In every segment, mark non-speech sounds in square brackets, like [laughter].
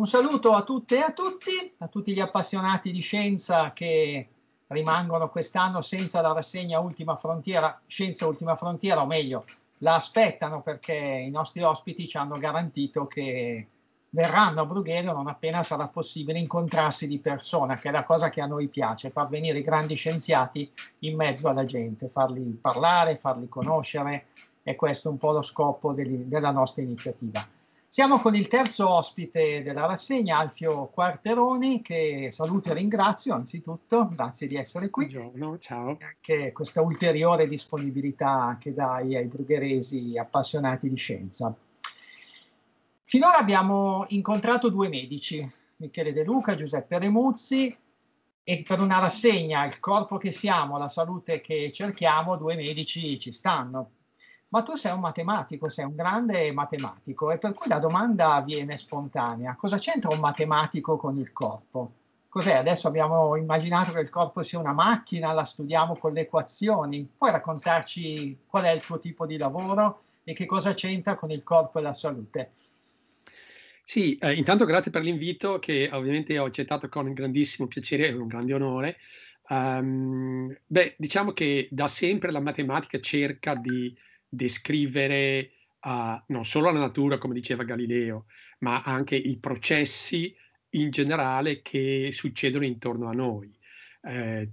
Un saluto a tutte e a tutti, a tutti gli appassionati di scienza che rimangono quest'anno senza la rassegna Ultima Frontiera, Scienza Ultima Frontiera, o meglio, la aspettano perché i nostri ospiti ci hanno garantito che verranno a Brugherio non appena sarà possibile incontrarsi di persona, che è la cosa che a noi piace, far venire i grandi scienziati in mezzo alla gente, farli parlare, farli conoscere, e questo è un po' lo scopo degli, della nostra iniziativa. Siamo con il terzo ospite della rassegna, Alfio Quarteroni, che saluto e ringrazio anzitutto, grazie di essere qui. Buongiorno, ciao. Anche questa ulteriore disponibilità che dai ai brugheresi appassionati di scienza. Finora abbiamo incontrato due medici, Michele De Luca, Giuseppe Remuzzi, e per una rassegna, il corpo che siamo, la salute che cerchiamo, due medici ci stanno ma tu sei un matematico, sei un grande matematico e per cui la domanda viene spontanea. Cosa c'entra un matematico con il corpo? Cos'è? Adesso abbiamo immaginato che il corpo sia una macchina, la studiamo con le equazioni. Puoi raccontarci qual è il tuo tipo di lavoro e che cosa c'entra con il corpo e la salute? Sì, eh, intanto grazie per l'invito che ovviamente ho accettato con grandissimo piacere e un grande onore. Um, beh, diciamo che da sempre la matematica cerca di descrivere uh, non solo la natura, come diceva Galileo, ma anche i processi in generale che succedono intorno a noi. Eh,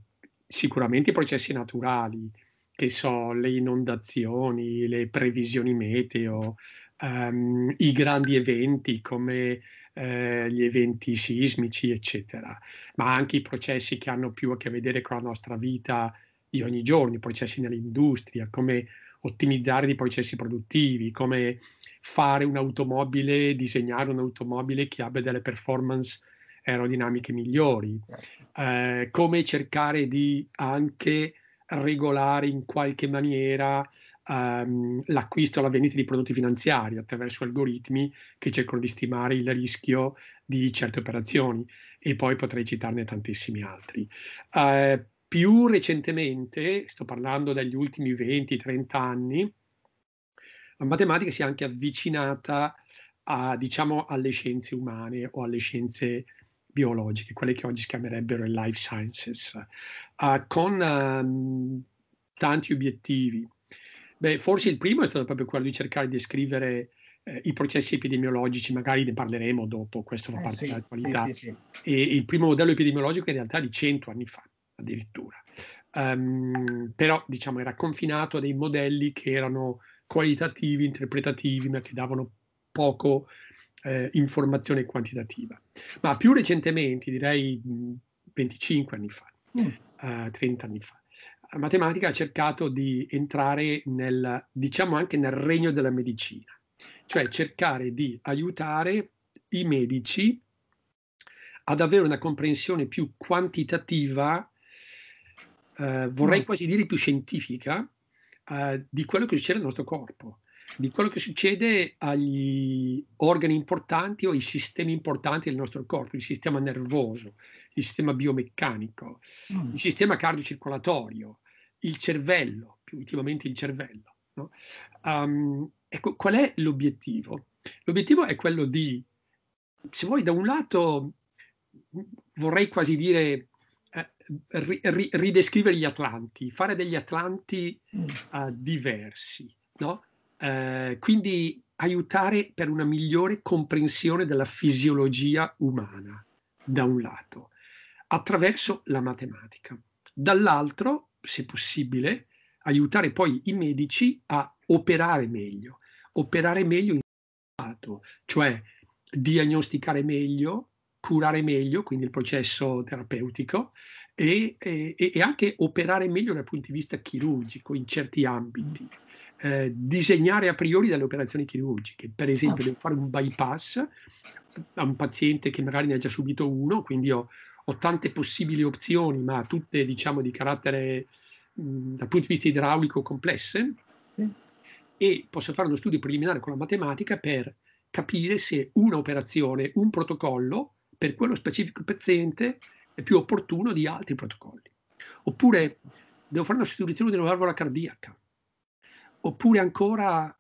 sicuramente i processi naturali, che so, le inondazioni, le previsioni meteo, um, i grandi eventi come eh, gli eventi sismici, eccetera, ma anche i processi che hanno più a che vedere con la nostra vita di ogni giorno, i processi nell'industria, come ottimizzare dei processi produttivi, come fare un'automobile, disegnare un'automobile che abbia delle performance aerodinamiche migliori, certo. eh, come cercare di anche regolare in qualche maniera ehm, l'acquisto e la vendita di prodotti finanziari attraverso algoritmi che cercano di stimare il rischio di certe operazioni e poi potrei citarne tantissimi altri. Eh, più recentemente, sto parlando degli ultimi 20-30 anni, la matematica si è anche avvicinata a, diciamo, alle scienze umane o alle scienze biologiche, quelle che oggi si chiamerebbero le life sciences, uh, con um, tanti obiettivi. Beh, forse il primo è stato proprio quello di cercare di descrivere eh, i processi epidemiologici, magari ne parleremo dopo, questo fa eh, parte eh sì, dell'attualità. Sì, sì, e il primo modello epidemiologico in realtà di 100 anni fa addirittura. Um, però diciamo era confinato a dei modelli che erano qualitativi, interpretativi, ma che davano poco eh, informazione quantitativa. Ma più recentemente, direi 25 anni fa, mm. uh, eh, 30 anni fa, la matematica ha cercato di entrare nel, diciamo anche nel regno della medicina, cioè cercare di aiutare i medici ad avere una comprensione più quantitativa eh, vorrei mm. quasi dire più scientifica, eh, di quello che succede al nostro corpo, di quello che succede agli organi importanti o ai sistemi importanti del nostro corpo, il sistema nervoso, il sistema biomeccanico, mm. il sistema cardiocircolatorio, il cervello, più ultimamente il cervello. No? Um, ecco, qual è l'obiettivo? L'obiettivo è quello di, se vuoi, da un lato mm, vorrei quasi dire eh, ri, ri, ridescrivere gli Atlanti, fare degli Atlanti uh, diversi, no? uh, quindi aiutare per una migliore comprensione della fisiologia umana, da un lato, attraverso la matematica, dall'altro, se possibile, aiutare poi i medici a operare meglio, operare meglio in cioè diagnosticare meglio, curare meglio, quindi il processo terapeutico, e, e, e, anche operare meglio dal punto di vista chirurgico in certi ambiti. Eh, disegnare a priori delle operazioni chirurgiche, per esempio, devo fare un bypass a un paziente che magari ne ha già subito uno, quindi ho, ho tante possibili opzioni, ma tutte diciamo di carattere mh, dal punto di vista idraulico complesse. E posso fare uno studio preliminare con la matematica per capire se un'operazione, un protocollo per quello specifico paziente è più opportuno di altri protocolli. Oppure devo fare una sostituzione di una valvola cardiaca. Oppure ancora,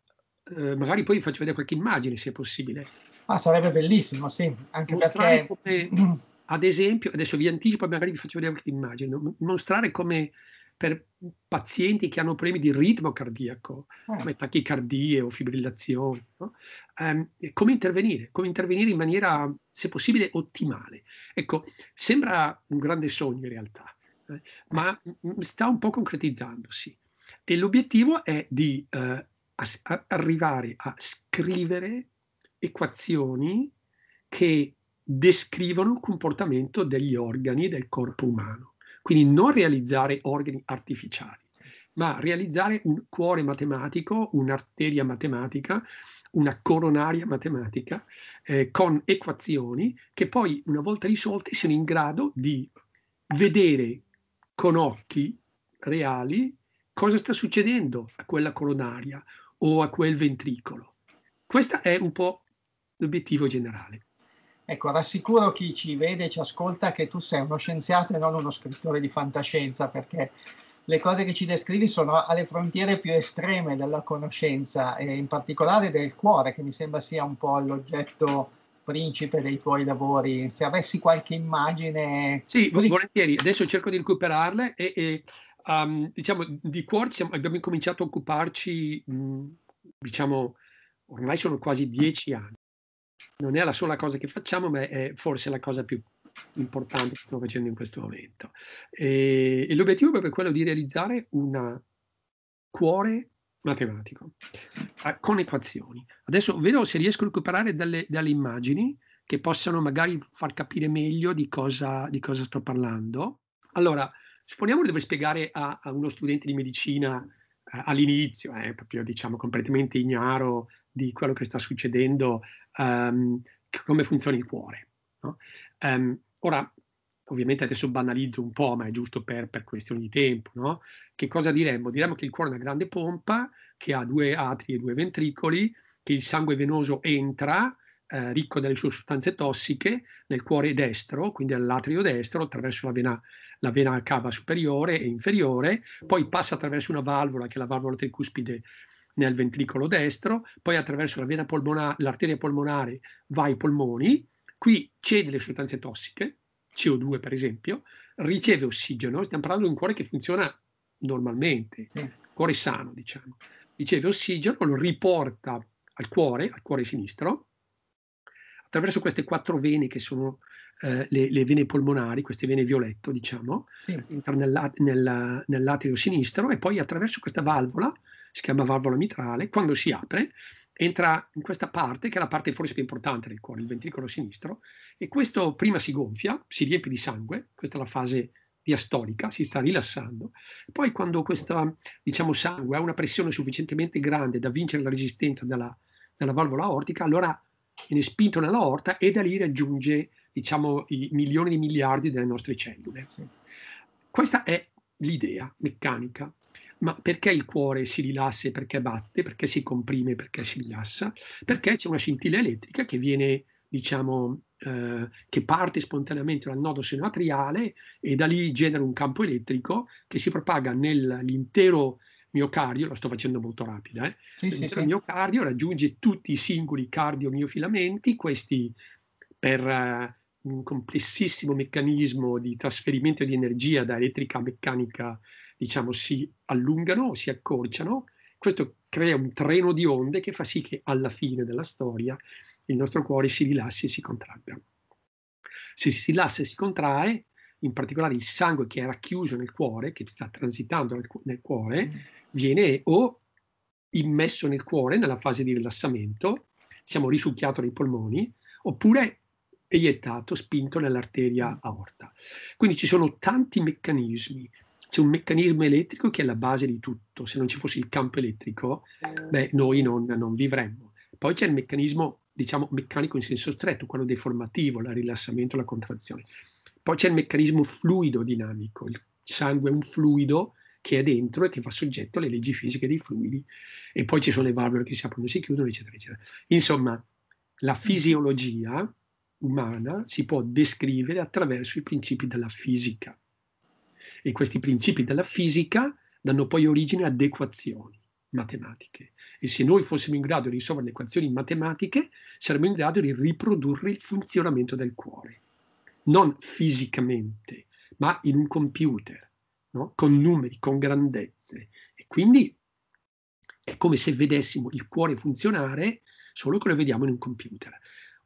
eh, magari poi vi faccio vedere qualche immagine se è possibile. Ah, sarebbe bellissimo, sì, anche mostrare perché... Come, ad esempio, adesso vi anticipo, magari vi faccio vedere qualche immagine, mostrare come per pazienti che hanno problemi di ritmo cardiaco, oh. come tachicardie o fibrillazioni, no? um, come intervenire, come intervenire in maniera, se possibile, ottimale. Ecco, sembra un grande sogno in realtà, eh, ma sta un po' concretizzandosi. E l'obiettivo è di eh, a, arrivare a scrivere equazioni che descrivono il comportamento degli organi del corpo umano. Quindi non realizzare organi artificiali, ma realizzare un cuore matematico, un'arteria matematica, una coronaria matematica eh, con equazioni che poi una volta risolte siano in grado di vedere con occhi reali cosa sta succedendo a quella coronaria o a quel ventricolo. Questo è un po' l'obiettivo generale. Ecco, rassicuro chi ci vede e ci ascolta che tu sei uno scienziato e non uno scrittore di fantascienza, perché le cose che ci descrivi sono alle frontiere più estreme della conoscenza, e in particolare del cuore, che mi sembra sia un po' l'oggetto principe dei tuoi lavori. Se avessi qualche immagine... Sì, volentieri. Adesso cerco di recuperarle e, e um, diciamo, di cuore abbiamo incominciato a occuparci, mh, mm, diciamo, ormai sono quasi dieci anni non è la sola cosa che facciamo, ma è forse la cosa più importante che stiamo facendo in questo momento. E, e l'obiettivo è proprio quello di realizzare un cuore matematico con equazioni. Adesso vedo se riesco a recuperare dalle, dalle immagini che possano magari far capire meglio di cosa, di cosa sto parlando. Allora, supponiamo di dover spiegare a, a uno studente di medicina all'inizio, è eh, proprio diciamo completamente ignaro di quello che sta succedendo, um, come funziona il cuore. No? Um, ora, ovviamente adesso banalizzo un po', ma è giusto per, per questioni di tempo, no? Che cosa diremmo? Diremmo che il cuore è una grande pompa che ha due atri e due ventricoli, che il sangue venoso entra, eh, ricco delle sue sostanze tossiche nel cuore destro, quindi all'atrio destro, attraverso la vena, la vena cava superiore e inferiore, poi passa attraverso una valvola che è la valvola tricuspide nel ventricolo destro, poi attraverso la vena polmonare, l'arteria polmonare va ai polmoni, qui cede le sostanze tossiche, CO2 per esempio, riceve ossigeno, stiamo parlando di un cuore che funziona normalmente, sì. cuore sano diciamo, riceve ossigeno, lo riporta al cuore, al cuore sinistro, attraverso queste quattro vene che sono eh, le, le, vene polmonari, queste vene violetto, diciamo, sì. entra nel, nella, nell'atrio sinistro e poi attraverso questa valvola, si chiama valvola mitrale, quando si apre entra in questa parte, che è la parte forse più importante del cuore, il ventricolo sinistro, e questo prima si gonfia, si riempie di sangue, questa è la fase diastolica, si sta rilassando, poi quando questo diciamo, sangue ha una pressione sufficientemente grande da vincere la resistenza della, della valvola aortica, allora viene spinto nella aorta e da lì raggiunge diciamo, i milioni di miliardi delle nostre cellule. Sì. Questa è l'idea meccanica. Ma perché il cuore si rilassa, e perché batte, perché si comprime, e perché si rilassa? Perché c'è una scintilla elettrica che viene, diciamo, eh, che parte spontaneamente dal nodo senoatriale e da lì genera un campo elettrico che si propaga nell'intero miocardio, lo sto facendo molto rapido, eh? sì, sì, sì. miocardio raggiunge tutti i singoli cardiomiofilamenti, questi per uh, un complessissimo meccanismo di trasferimento di energia da elettrica a meccanica, diciamo, si allungano, si accorciano, questo crea un treno di onde che fa sì che alla fine della storia il nostro cuore si rilassi e si contragga. Se si rilassa e si contrae, in particolare il sangue che è racchiuso nel cuore, che sta transitando nel, cu- nel cuore, mm. viene o immesso nel cuore nella fase di rilassamento, siamo risucchiato nei polmoni, oppure eiettato, spinto nell'arteria mm. aorta. Quindi ci sono tanti meccanismi. C'è un meccanismo elettrico che è la base di tutto. Se non ci fosse il campo elettrico, eh. beh, noi non, non vivremmo. Poi c'è il meccanismo, diciamo, meccanico in senso stretto, quello deformativo, il rilassamento, la contrazione. Poi c'è il meccanismo fluido dinamico, il sangue è un fluido che è dentro e che va soggetto alle leggi fisiche dei fluidi e poi ci sono le valvole che si aprono e si chiudono, eccetera, eccetera. Insomma, la mm. fisiologia umana si può descrivere attraverso i principi della fisica e questi principi della fisica danno poi origine ad equazioni matematiche. E se noi fossimo in grado di risolvere le equazioni matematiche, saremmo in grado di riprodurre il funzionamento del cuore non fisicamente, ma in un computer, no? con numeri, con grandezze. E quindi è come se vedessimo il cuore funzionare solo che lo vediamo in un computer.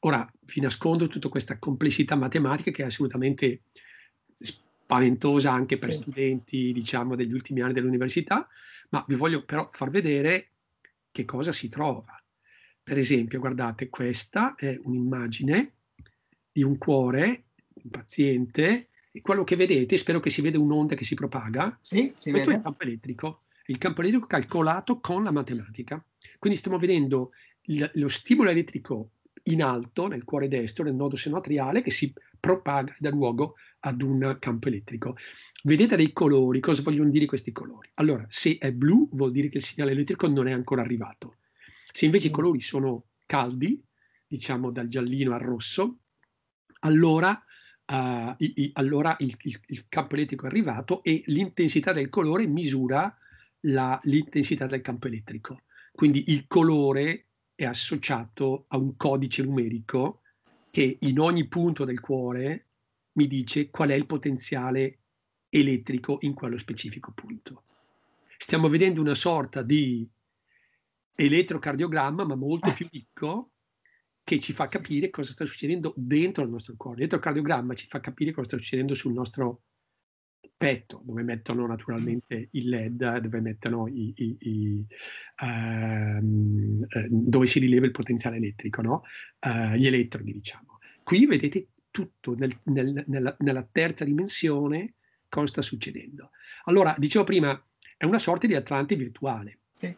Ora vi nascondo tutta questa complessità matematica che è assolutamente spaventosa anche per sì. studenti, diciamo, degli ultimi anni dell'università, ma vi voglio però far vedere che cosa si trova. Per esempio, guardate, questa è un'immagine di un cuore paziente e quello che vedete, spero che si veda un'onda che si propaga, sì, si questo vede. è il campo elettrico, il campo elettrico calcolato con la matematica. Quindi stiamo vedendo il, lo stimolo elettrico in alto nel cuore destro, nel nodo senoatriale, che si propaga e dà luogo ad un campo elettrico. Vedete dei colori, cosa vogliono dire questi colori? Allora, se è blu vuol dire che il segnale elettrico non è ancora arrivato. Se invece i mm. colori sono caldi, diciamo dal giallino al rosso, allora uh, i, i, allora il, il, il, campo elettrico è arrivato e l'intensità del colore misura la, l'intensità del campo elettrico. Quindi il colore è associato a un codice numerico che in ogni punto del cuore mi dice qual è il potenziale elettrico in quello specifico punto. Stiamo vedendo una sorta di elettrocardiogramma, ma molto eh. più piccolo, che ci fa capire cosa sta succedendo dentro il nostro cuore. Dentro il cardiogramma ci fa capire cosa sta succedendo sul nostro petto, dove mettono naturalmente il LED, dove, mettono i, i, i, uh, dove si rileva il potenziale elettrico, no? uh, gli elettrodi, diciamo. Qui vedete tutto nel, nel, nella, nella, terza dimensione cosa sta succedendo. Allora, dicevo prima, è una sorta di Atlante virtuale, sì.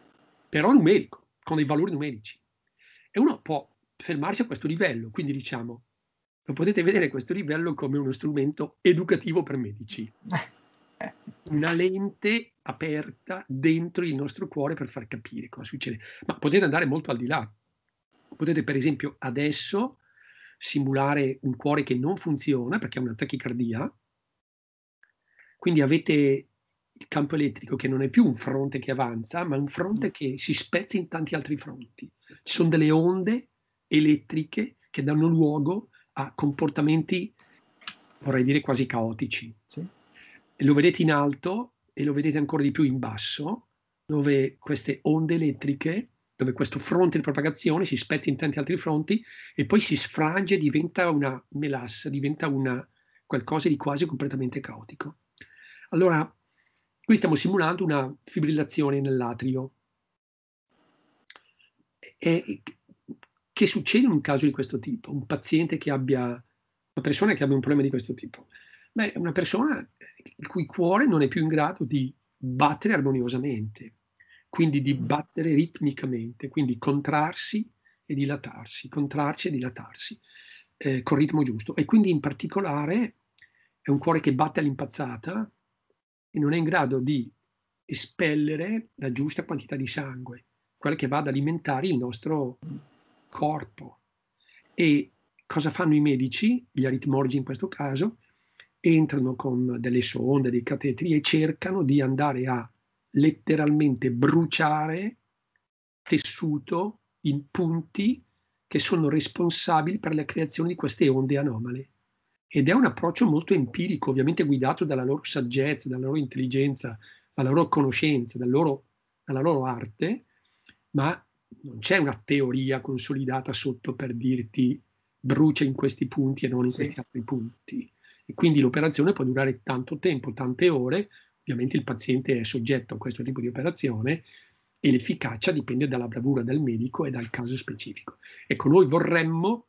però numerico, con dei valori numerici. E uno può fermarsi a questo livello. Quindi diciamo, non potete vedere questo livello come uno strumento educativo per medici. [laughs] Una lente aperta dentro il nostro cuore per far capire cosa succede. Ma potete andare molto al di là. Potete per esempio adesso simulare un cuore che non funziona perché ha una tachicardia. Quindi avete il campo elettrico che non è più un fronte che avanza, ma un fronte mm. che si spezza in tanti altri fronti. Ci sono delle onde elettriche che danno luogo a comportamenti, vorrei dire, quasi caotici. Sì. Lo vedete in alto e lo vedete ancora di più in basso, dove queste onde elettriche, dove questo fronte di propagazione si spezza in tanti altri fronti e poi si sfrange, diventa una melassa, diventa una, qualcosa di quasi completamente caotico. Allora, qui stiamo simulando una fibrillazione nell'atrio. E, che succede in un caso di questo tipo? Un paziente che abbia, una persona che abbia un problema di questo tipo? Beh, è una persona il cui cuore non è più in grado di battere armoniosamente, quindi di battere ritmicamente, quindi contrarsi e dilatarsi, contrarsi e dilatarsi eh, col ritmo giusto. E quindi in particolare è un cuore che batte all'impazzata e non è in grado di espellere la giusta quantità di sangue, quella che va ad alimentare il nostro corpo. E cosa fanno i medici, gli aritmologi in questo caso? Entrano con delle sonde, dei catetri e cercano di andare a letteralmente bruciare tessuto in punti che sono responsabili per la creazione di queste onde anomale. Ed è un approccio molto empirico, ovviamente guidato dalla loro saggezza, dalla loro intelligenza, dalla loro conoscenza, dal loro, dalla loro arte, ma non c'è una teoria consolidata sotto per dirti brucia in questi punti e non in sì. questi altri punti. E quindi l'operazione può durare tanto tempo, tante ore, ovviamente il paziente è soggetto a questo tipo di operazione e l'efficacia dipende dalla bravura del medico e dal caso specifico. Ecco, noi vorremmo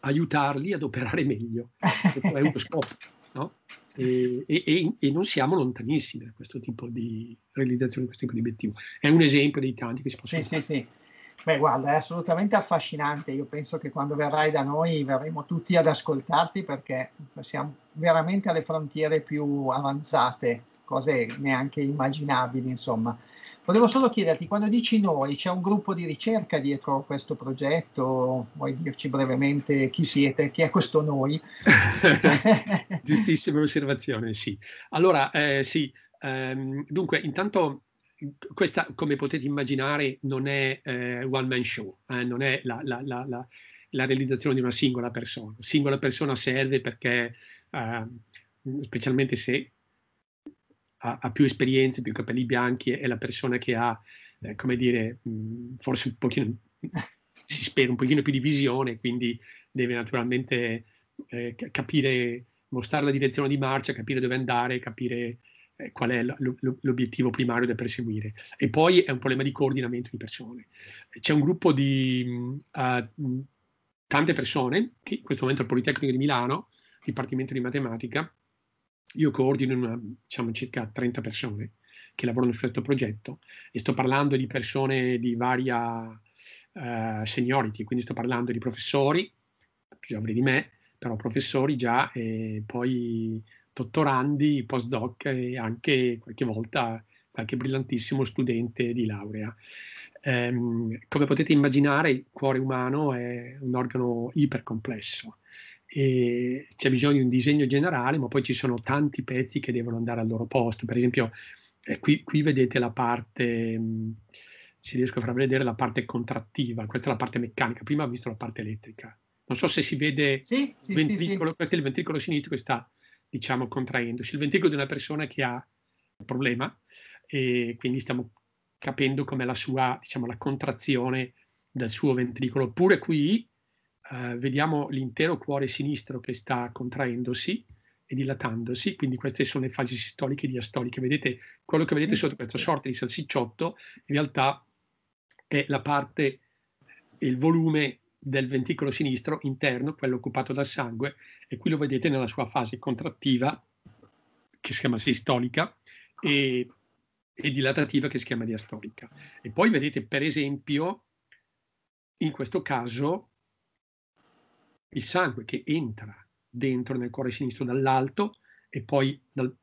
aiutarli ad operare meglio, questo è uno scopo, no? e, e, e, non siamo lontanissimi da questo tipo di realizzazione, questo tipo di obiettivo. È un esempio dei tanti che si possono sì, fare. Sì, sì. Beh, guarda, è assolutamente affascinante. Io penso che quando verrai da noi verremo tutti ad ascoltarti perché siamo veramente alle frontiere più avanzate, cose neanche immaginabili, insomma. Volevo solo chiederti, quando dici noi, c'è un gruppo di ricerca dietro questo progetto? Vuoi dirci brevemente chi siete, chi è questo noi? [laughs] Giustissima osservazione, sì. Allora, eh, sì, ehm, dunque, intanto questa, come potete immaginare, non è eh, one man show, eh, non è la, la, la, la, realizzazione di una singola persona. Singola persona serve perché, eh, specialmente se ha, ha più esperienze, più capelli bianchi, è la persona che ha, eh, come dire, mh, mm, forse un pochino, [laughs] si spera, un pochino più di visione, quindi deve naturalmente eh, capire, mostrare la direzione di marcia, capire dove andare, capire eh, qual è l'obiettivo primario da perseguire. E poi è un problema di coordinamento di persone. C'è un gruppo di uh, tante persone, che in questo momento al Politecnico di Milano, Dipartimento di Matematica, io coordino una, mm, diciamo, circa 30 persone che lavorano su questo progetto e sto parlando di persone di varia eh, seniority, quindi sto parlando di professori, più giovani di me, però professori già e poi dottorandi, postdoc e anche qualche volta qualche brillantissimo studente di laurea. Ehm, come potete immaginare, il cuore umano è un organo ipercomplesso c'è bisogno di un disegno generale, ma poi ci sono tanti pezzi che devono andare al loro posto. Per esempio, eh, qui, qui, vedete la parte, mm, se riesco a far vedere la parte contrattiva, questa è la parte meccanica, prima ho visto la parte elettrica. Non so se si vede sì, sì, ventricolo, sì, questo è il ventricolo sinistro che sta, diciamo, contraendosi. Il ventricolo di una persona che ha un problema e quindi stiamo capendo com'è la sua, diciamo, la contrazione del suo ventricolo. Oppure qui eh, vediamo l'intero cuore sinistro che sta contraendosi e dilatandosi, quindi queste sono le fasi sistoliche e diastoliche. Vedete, quello che vedete sotto questa sorta di salsicciotto in realtà è la parte, il volume del venticolo sinistro interno, quello occupato dal sangue, e qui lo vedete nella sua fase contrattiva, che si chiama sistolica, e, e dilatativa, che si chiama diastolica. E poi vedete, per esempio, in questo caso, il sangue che entra dentro nel cuore sinistro dall'alto e poi dal,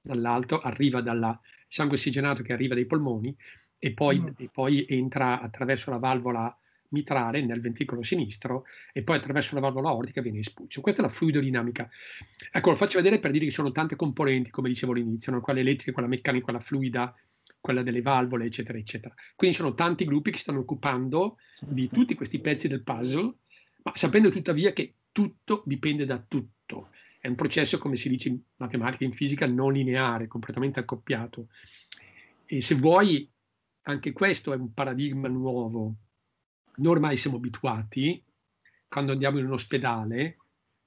dall'alto arriva dal sangue ossigenato che arriva dai polmoni e poi, mm. e poi, entra attraverso la valvola mitrale nel ventricolo sinistro e poi attraverso la valvola aortica viene espulso. Questa è la fluidodinamica. Ecco, lo faccio vedere per dire che sono tante componenti, come dicevo all'inizio, no? quella elettrica, quella meccanica, quella fluida, quella delle valvole, eccetera, eccetera. Quindi sono tanti gruppi che stanno occupando di tutti questi pezzi del puzzle ma sapendo tuttavia che tutto dipende da tutto. È un processo, come si dice in matematica, e in fisica, non lineare, completamente accoppiato. E se vuoi, anche questo è un paradigma nuovo. Noi ormai siamo abituati, quando andiamo in un ospedale,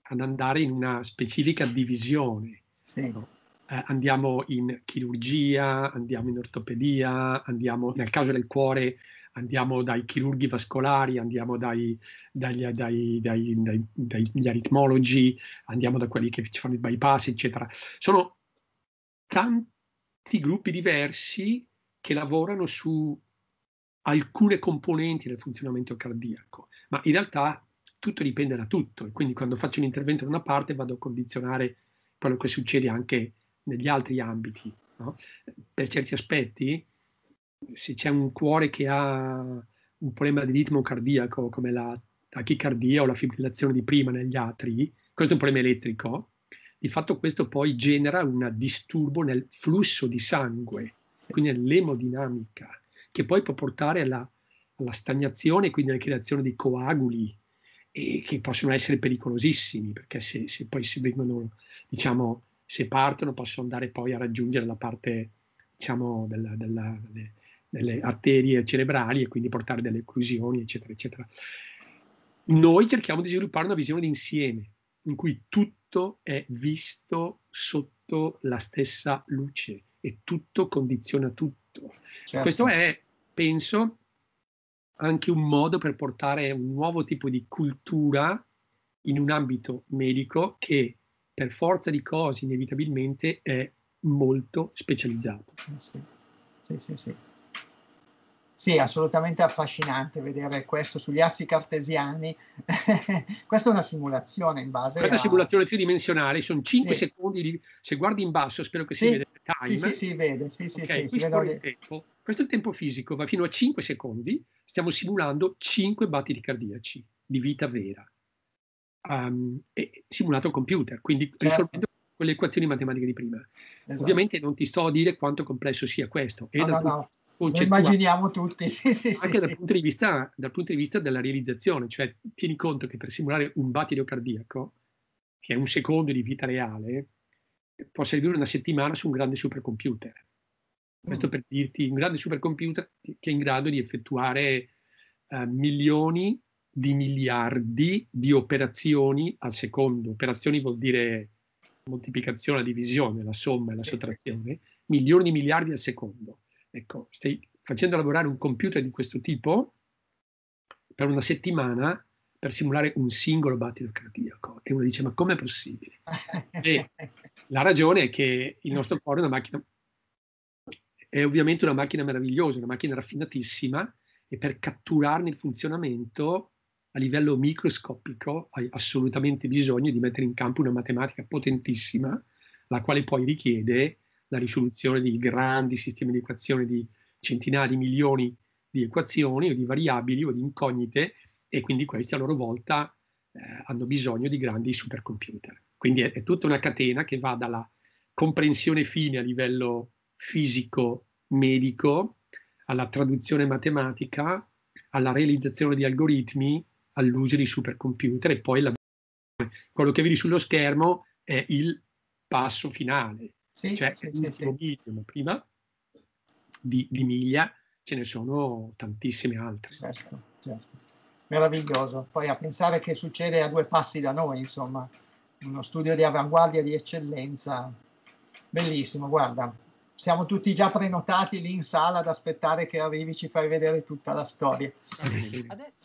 ad andare in una specifica divisione. Sì. Eh, andiamo in chirurgia, andiamo in ortopedia, andiamo nel caso del cuore andiamo dai chirurghi vascolari, andiamo dai, dagli, dai, dai, dagli aritmologi, andiamo da quelli che ci fanno i bypass, eccetera. Sono tanti gruppi diversi che lavorano su alcune componenti del funzionamento cardiaco, ma in realtà tutto dipende da tutto e quindi quando faccio un intervento da una parte vado a condizionare quello che succede anche negli altri ambiti. No? Per certi aspetti se c'è un cuore che ha un problema di ritmo cardiaco come la tachicardia o la fibrillazione di prima negli atri, questo è un problema elettrico, di fatto questo poi genera un disturbo nel flusso di sangue, sì. quindi nell'emodinamica, che poi può portare alla, alla stagnazione, quindi alla creazione di coaguli e che possono essere pericolosissimi, perché se, se poi si vengono, diciamo, se partono possono andare poi a raggiungere la parte, diciamo, della, della, delle, nelle arterie cerebrali e quindi portare delle occlusioni, eccetera, eccetera. Noi cerchiamo di sviluppare una visione d'insieme in cui tutto è visto sotto la stessa luce e tutto condiziona tutto. Certo. Questo è, penso, anche un modo per portare un nuovo tipo di cultura in un ambito medico che per forza di cose inevitabilmente è molto specializzato. Sì, sì, sì. Sì, assolutamente affascinante vedere questo sugli assi cartesiani. [laughs] Questa è una simulazione in base. Questa è una simulazione tridimensionale, sono 5 sì. secondi, di, se guardi in basso spero che sì. si veda il time. Sì, sì, si vede, sì, sì, okay, sì, si vede... Tempo. Questo è il tempo fisico, va fino a 5 secondi, stiamo simulando 5 battiti cardiaci di vita vera, um, e simulato al computer, quindi certo. risolvendo quelle equazioni matematiche di prima. Esatto. Ovviamente non ti sto a dire quanto complesso sia questo, è no, no, no concettuale. Lo immaginiamo tutti, [laughs] sì, sì, Anche sì, dal, punto vista, dal, punto di vista, della realizzazione, cioè tieni conto che per simulare un battito cardiaco, che è un secondo di vita reale, possa ridurre una settimana su un grande supercomputer. Questo mm. per dirti, un grande supercomputer che è in grado di effettuare eh, milioni di miliardi di operazioni al secondo. Operazioni vuol dire moltiplicazione, la divisione, la somma e la sottrazione, milioni di miliardi al secondo. Ecco, stai facendo lavorare un computer di questo tipo per una settimana per simulare un singolo battito cardiaco. E uno dice, ma com'è possibile? e la ragione è che il nostro cuore è una macchina, è ovviamente una macchina meravigliosa, una macchina raffinatissima, e per catturarne il funzionamento a livello microscopico hai assolutamente bisogno di mettere in campo una matematica potentissima, la quale poi richiede la risoluzione di grandi sistemi di equazioni di centinaia di milioni di equazioni o di variabili o di incognite e quindi questi a loro volta eh, hanno bisogno di grandi supercomputer. Quindi è, è tutta una catena che va dalla comprensione fine a livello fisico medico alla traduzione matematica, alla realizzazione di algoritmi, all'uso di supercomputer e poi la... quello che vedi sullo schermo è il passo finale. Sì, cioè sì, sì, sì. Medium, prima di, di, Miglia ce ne sono tantissime altre. Certo, certo. Meraviglioso. Poi a pensare che succede a due passi da noi, insomma, uno studio di avanguardia, di eccellenza. Bellissimo, guarda, siamo tutti già prenotati lì in sala ad aspettare che arrivi, ci fai vedere tutta la storia.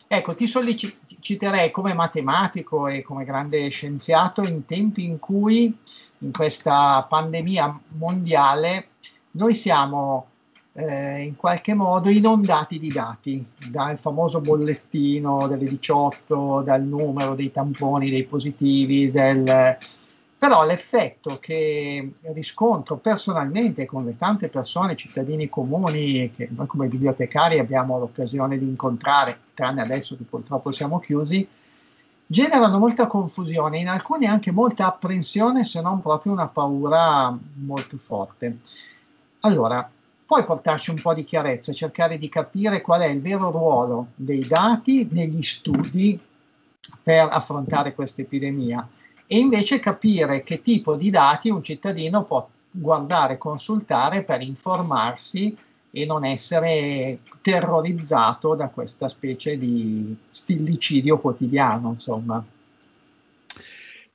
ecco, ti solleciterei come matematico e come grande scienziato in tempi in cui in questa pandemia mondiale, noi siamo eh, in qualche modo inondati di dati, dal famoso bollettino delle 18, dal numero dei tamponi, dei positivi, del... però l'effetto che riscontro personalmente con le tante persone, cittadini comuni, che noi come bibliotecari abbiamo l'occasione di incontrare, tranne adesso che purtroppo siamo chiusi, generano molta confusione, in alcuni anche molta apprensione, se non proprio una paura molto forte. Allora, puoi portarci un po' di chiarezza, cercare di capire qual è il vero ruolo dei dati negli studi per affrontare questa epidemia e invece capire che tipo di dati un cittadino può guardare, consultare per informarsi e non essere terrorizzato da questa specie di stillicidio quotidiano, insomma.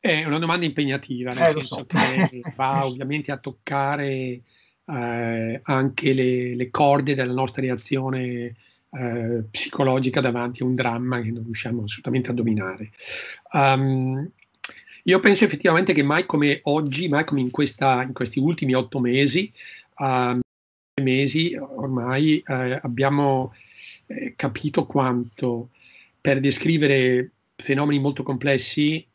È una domanda impegnativa, nel eh, senso so. che va ovviamente a toccare eh, anche le, le, corde della nostra reazione eh, psicologica davanti a un dramma che non riusciamo assolutamente a dominare. Um, io penso effettivamente che mai come oggi, mai come in, questa, in questi ultimi otto mesi, um, mesi ormai eh, abbiamo eh, capito quanto per descrivere fenomeni molto complessi,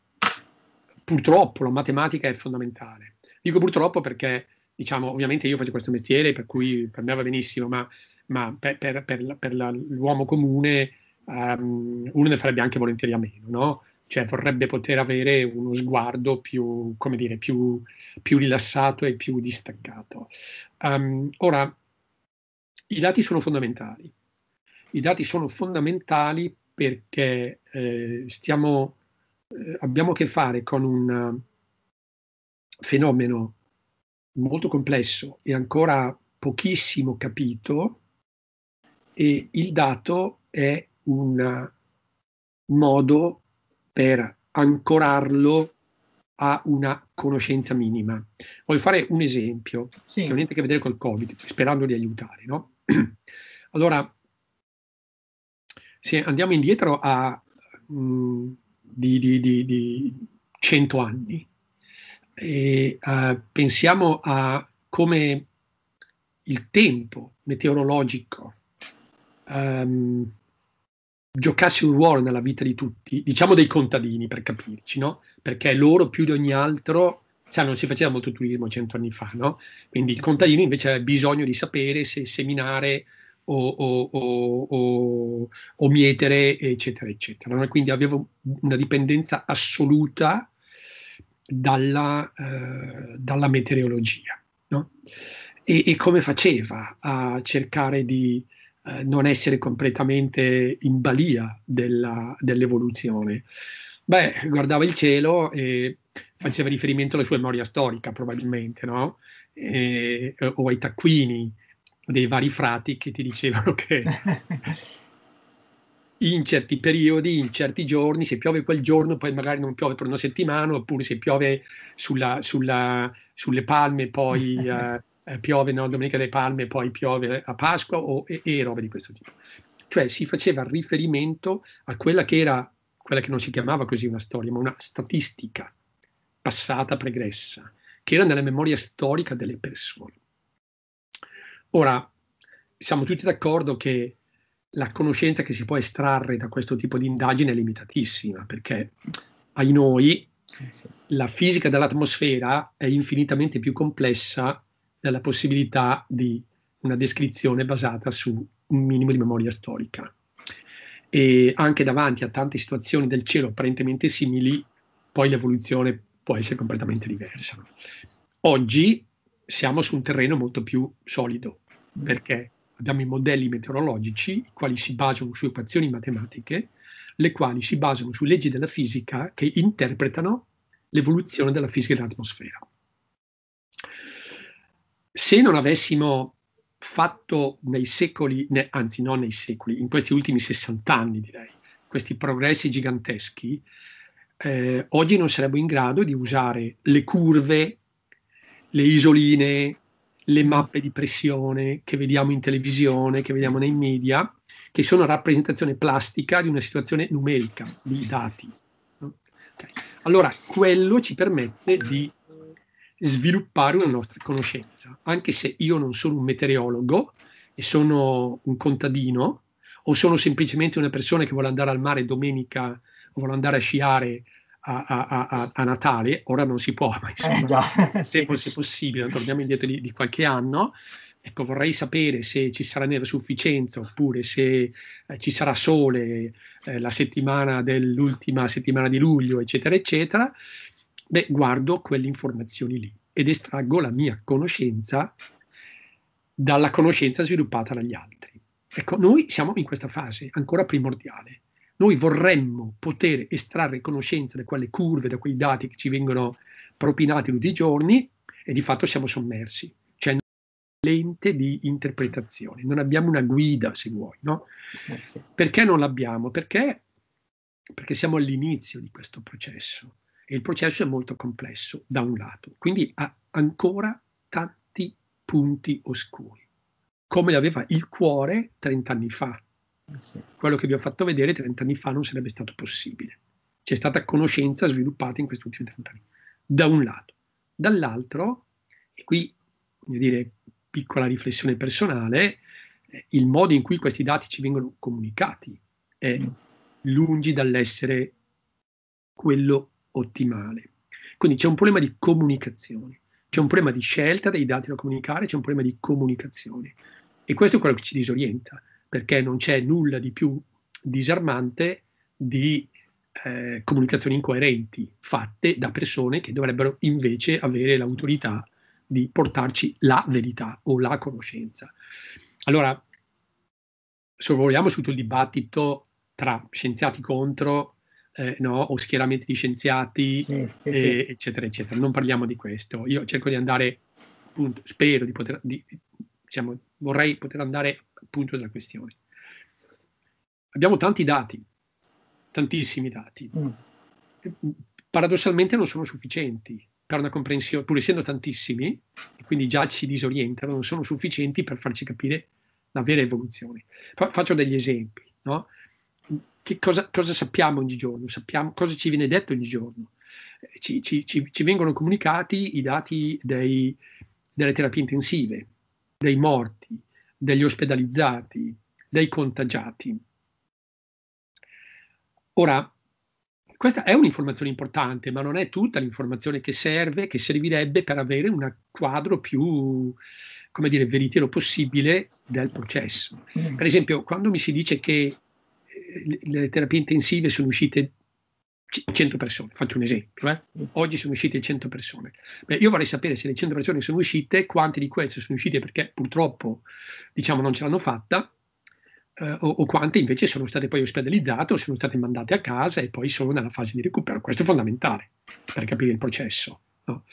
purtroppo la matematica è fondamentale. Dico purtroppo perché, diciamo, ovviamente io faccio questo mestiere, per cui per me va benissimo, ma, ma per, per, per, la, per la, l'uomo comune um, uno ne farebbe anche volentieri a meno, no? cioè vorrebbe poter avere uno sguardo più, come dire, più, più rilassato e più distaccato. Um, ora, i dati sono fondamentali. I dati sono fondamentali perché eh, stiamo, eh, abbiamo a che fare con un eh, fenomeno molto complesso e ancora pochissimo capito e il dato è un eh, modo per ancorarlo a una conoscenza minima. Voglio fare un esempio sì. che non ha niente a che vedere col Covid, sperando di aiutare. No? [clears throat] Allora, se andiamo indietro a mh, mm, di, di, di, di, 100 anni e uh, pensiamo a come il tempo meteorologico um, giocasse un ruolo nella vita di tutti, diciamo dei contadini per capirci, no? Perché loro più di ogni altro, cioè non si faceva molto turismo cento anni fa, no? Quindi il contadino invece aveva bisogno di sapere se seminare o, o, o, o mietere, eccetera, eccetera. No? Quindi avevo una dipendenza assoluta dalla, eh, dalla meteorologia, no? E, e, come faceva a cercare di eh, non essere completamente in balia della, dell'evoluzione. Beh, guardava il cielo e faceva riferimento alla sua memoria storica, probabilmente, no? E, eh, o ai taccuini dei vari frati che ti dicevano che [laughs] in certi periodi, in certi giorni, se piove quel giorno, poi magari non piove per una settimana, oppure se piove sulla, sulla, sulle palme, poi... Uh, [laughs] eh, piove nella Domenica delle Palme poi piove a Pasqua o, e, e robe di questo tipo. Cioè si faceva riferimento a quella che era, quella che non si chiamava così una storia, ma una statistica passata, pregressa, che era nella memoria storica delle persone. Ora, siamo tutti d'accordo che la conoscenza che si può estrarre da questo tipo di indagine è limitatissima, perché ai noi eh la fisica dell'atmosfera è infinitamente più complessa dalla possibilità di una descrizione basata su un minimo di memoria storica. E anche davanti a tante situazioni del cielo apparentemente simili, poi l'evoluzione può essere completamente diversa. Oggi siamo su un terreno molto più solido, perché abbiamo i modelli meteorologici, i quali si basano su equazioni matematiche, le quali si basano su leggi della fisica che interpretano l'evoluzione della fisica dell'atmosfera se non avessimo fatto nei secoli, ne, anzi non nei secoli, in questi ultimi 60 anni direi, questi progressi giganteschi, eh, oggi non saremmo in grado di usare le curve, le isoline, le mappe di pressione che vediamo in televisione, che vediamo nei media, che sono rappresentazione plastica di una situazione numerica di dati. Okay. Allora, quello ci permette di sviluppare una nostra conoscenza, anche se io non sono un meteorologo e sono un contadino o sono semplicemente una persona che vuole andare al mare domenica o vuole andare a sciare a, a, a, a Natale, ora non si può, ma eh, insomma, eh se fosse possibile, torniamo indietro di, di qualche anno, Ecco, vorrei sapere se ci sarà a sufficienza oppure se eh, ci sarà sole eh, la settimana dell'ultima settimana di luglio, eccetera, eccetera beh, guardo quelle informazioni lì ed estraggo la mia conoscenza dalla conoscenza sviluppata dagli altri. Ecco, noi siamo in questa fase ancora primordiale. Noi vorremmo poter estrarre conoscenza da quelle curve, da quei dati che ci vengono propinati tutti i giorni e di fatto siamo sommersi. Cioè non abbiamo lente di interpretazione, non abbiamo una guida, se vuoi. No? Eh perché non l'abbiamo? Perché? Perché siamo all'inizio di questo processo e il processo è molto complesso, da un lato, quindi ha ancora tanti punti oscuri, come l'aveva il cuore 30 anni fa. Sì. Quello che vi ho fatto vedere 30 anni fa non sarebbe stato possibile. C'è stata conoscenza sviluppata in questi ultimi 30 anni, da un lato. Dall'altro, e qui, voglio dire, piccola riflessione personale, eh, il modo in cui questi dati ci vengono comunicati è mm. lungi dall'essere quello ottimale. Quindi c'è un problema di comunicazione, c'è un problema di scelta dei dati da comunicare, c'è un problema di comunicazione. E questo è quello che ci disorienta, perché non c'è nulla di più disarmante di eh, comunicazioni incoerenti fatte da persone che dovrebbero invece avere l'autorità di portarci la verità o la conoscenza. Allora, sorvoliamo su tutto il dibattito tra scienziati contro eh, no? o schieramenti di scienziati, sì, sì, eh, sì. eccetera, eccetera. Non parliamo di questo. Io cerco di andare, appunto, spero di poter, di, diciamo, vorrei poter andare al punto della questione. Abbiamo tanti dati, tantissimi dati. Mm. Paradossalmente non sono sufficienti per una comprensione, pur essendo tantissimi, quindi già ci disorientano, non sono sufficienti per farci capire la vera evoluzione. Fa- faccio degli esempi. No? che cosa, cosa, sappiamo ogni giorno? Sappiamo cosa ci viene detto ogni giorno? Eh, ci, ci, ci, ci vengono comunicati i dati dei, delle terapie intensive, dei morti, degli ospedalizzati, dei contagiati. Ora, questa è un'informazione importante, ma non è tutta l'informazione che serve, che servirebbe per avere un quadro più, come dire, veritiero possibile del processo. Mm. Per esempio, quando mi si dice che le terapie intensive sono uscite 100 persone, faccio un esempio, eh? oggi sono uscite 100 persone. Beh, io vorrei sapere se le 100 persone sono uscite, quante di queste sono uscite perché purtroppo diciamo, non ce l'hanno fatta, eh, o, o, quante invece sono state poi ospedalizzate o sono state mandate a casa e poi sono nella fase di recupero. Questo è fondamentale per capire il processo. No?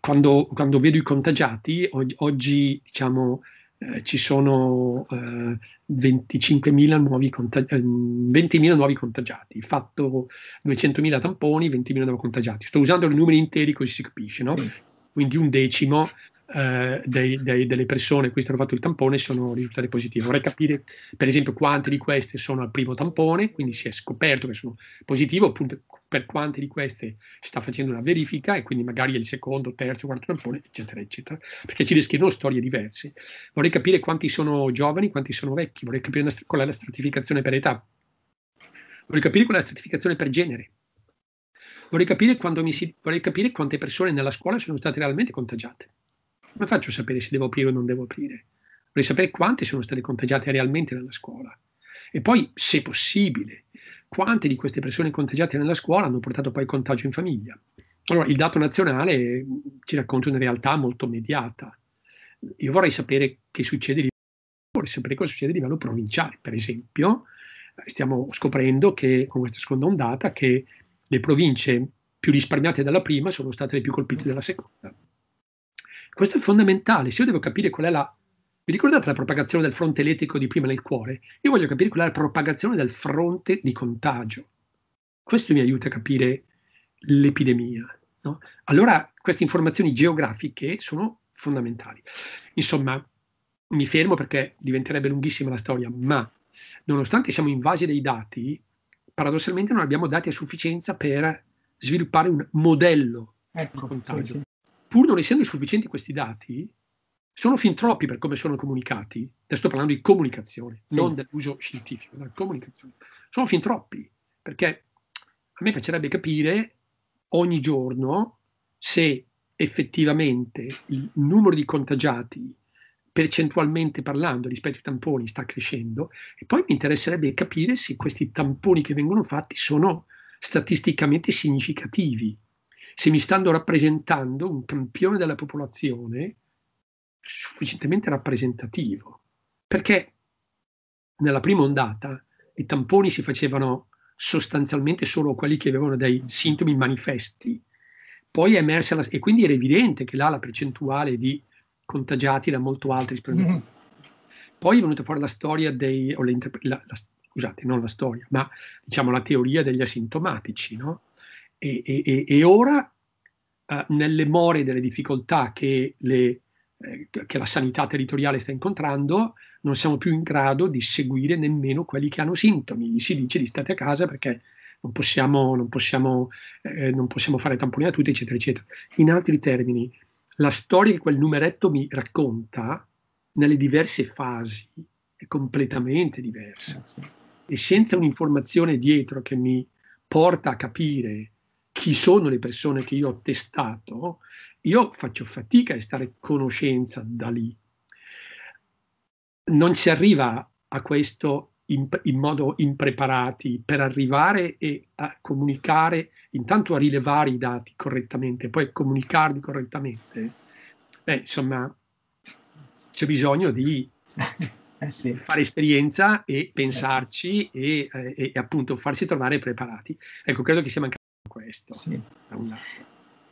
Quando, quando, vedo i contagiati, oggi, oggi diciamo, eh, ci sono eh, 25.000 nuovi contagi- eh, 20.000 nuovi contagiati, fatto 200.000 tamponi, 20.000 nuovi contagiati. Sto usando i numeri interi così si capisce, no? Sì. Quindi un decimo eh, dei, dei, delle persone che hanno fatto il tampone sono risultate positive. Vorrei capire, per esempio, quante di queste sono al primo tampone, quindi si è scoperto che sono positive, oppure per quante di queste si sta facendo una verifica e quindi magari è il secondo, terzo, quarto tampone, eccetera, eccetera, perché ci descrivono storie diverse. Vorrei capire quanti sono giovani, quanti sono vecchi, vorrei capire qual è la stratificazione per età, vorrei capire qual è la stratificazione per genere. Vorrei capire, si, vorrei capire quante persone nella scuola sono state realmente contagiate come faccio a sapere se devo aprire o non devo aprire? Vorrei sapere quante sono state contagiate realmente nella scuola. E poi, se possibile, quante di queste persone contagiate nella scuola hanno portato poi contagio in famiglia? Allora, il dato nazionale mm, ci racconta una realtà molto mediata. Io vorrei sapere che succede, di vorrei sapere cosa succede a livello provinciale. Per esempio, eh, stiamo scoprendo che con questa seconda ondata che le province più risparmiate dalla prima sono state le più colpite dalla seconda. Questo è fondamentale. Se io devo capire qual è la. Vi ricordate la propagazione del fronte elettrico di prima nel cuore? Io voglio capire qual è la propagazione del fronte di contagio. Questo mi aiuta a capire l'epidemia. No? Allora, queste informazioni geografiche sono fondamentali. Insomma, mi fermo perché diventerebbe lunghissima la storia, ma nonostante siamo invasi dai dati, paradossalmente non abbiamo dati a sufficienza per sviluppare un modello ecco, di contagio. Sì, sì pur non essendo sufficienti questi dati, sono fin troppi per come sono comunicati. Te sto parlando di comunicazione, sì. non dell'uso scientifico, della comunicazione. Sono fin troppi, perché a me piacerebbe capire ogni giorno se effettivamente il numero di contagiati percentualmente parlando rispetto ai tamponi sta crescendo e poi mi interesserebbe capire se questi tamponi che vengono fatti sono statisticamente significativi se mi stanno rappresentando un campione della popolazione sufficientemente rappresentativo. Perché nella prima ondata i tamponi si facevano sostanzialmente solo quelli che avevano dei sintomi manifesti. Poi è emersa la, e quindi era evidente che là la percentuale di contagiati era molto alta rispetto a mm-hmm. Poi è venuta fuori la storia dei, o la, la, scusate, non la storia, ma diciamo la teoria degli asintomatici, no? E, e, e ora, eh, nelle more delle difficoltà che, le, eh, che, la sanità territoriale sta incontrando, non siamo più in grado di seguire nemmeno quelli che hanno sintomi. Gli si dice di state a casa perché non possiamo, non possiamo, eh, non possiamo fare tamponi a tutti, eccetera, eccetera. In altri termini, la storia che quel numeretto mi racconta nelle diverse fasi è completamente diversa eh, e senza un'informazione dietro che mi porta a capire chi sono le persone che io ho testato, io faccio fatica a stare conoscenza da lì. Non si arriva a questo in, in, modo impreparati per arrivare e a comunicare, intanto a rilevare i dati correttamente, poi a comunicarli correttamente. Beh, insomma, c'è bisogno di [laughs] eh sì. fare esperienza e certo. pensarci eh. e, e, e appunto farsi trovare preparati. Ecco, credo che sia mancato questo. Sì. Una...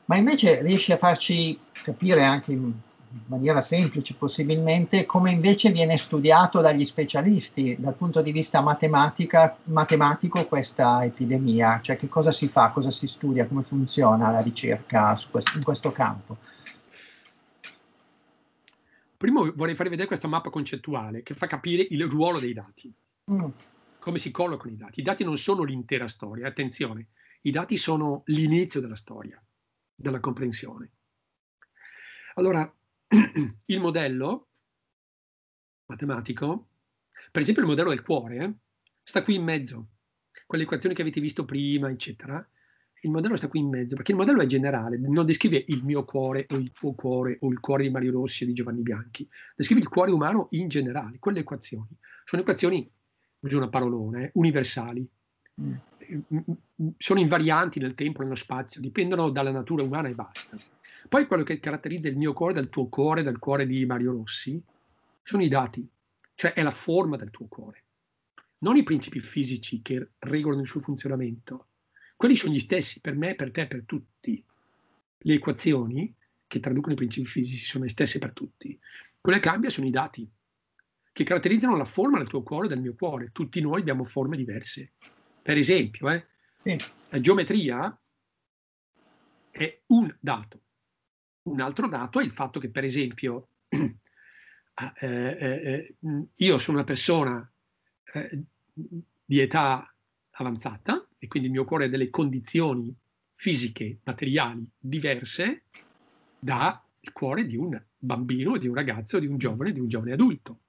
Ma invece riesci a farci capire anche in maniera semplice possibilmente come invece viene studiato dagli specialisti dal punto di vista matematico questa epidemia, cioè che cosa si fa, cosa si studia, come funziona la ricerca questo, in questo campo. Primo vorrei farvi vedere questa mappa concettuale che fa capire il ruolo dei dati, mm. come si collocano i dati. I dati non sono l'intera storia, attenzione, i dati sono l'inizio della storia, della comprensione. Allora, [clears throat] il modello matematico, per esempio il modello del cuore, eh, sta qui in mezzo, quelle equazioni che avete visto prima, eccetera, il modello sta qui in mezzo, perché il modello è generale, non descrive il mio cuore o il tuo cuore o il cuore di Mario Rossi o di Giovanni Bianchi, descrive il cuore umano in generale, quelle equazioni. Sono equazioni, uso una parolone, eh, universali. Mm sono invarianti nel tempo e nello spazio, dipendono dalla natura umana e basta. Poi quello che caratterizza il mio cuore dal tuo cuore, dal cuore di Mario Rossi, sono i dati, cioè è la forma del tuo cuore, non i principi fisici che regolano il suo funzionamento. Quelli sono gli stessi per me, per te, per tutti. Le equazioni che traducono i principi fisici sono le stesse per tutti. Quello che cambia sono i dati che caratterizzano la forma del tuo cuore e del mio cuore. Tutti noi abbiamo forme diverse. Per esempio, eh, sì. la geometria è un dato. Un altro dato è il fatto che, per esempio, [clears throat] ah, eh, eh, eh mm, io sono una persona eh, di età avanzata e quindi il mio cuore ha delle condizioni fisiche, materiali diverse dal cuore di un bambino, di un ragazzo, di un giovane, di un giovane adulto.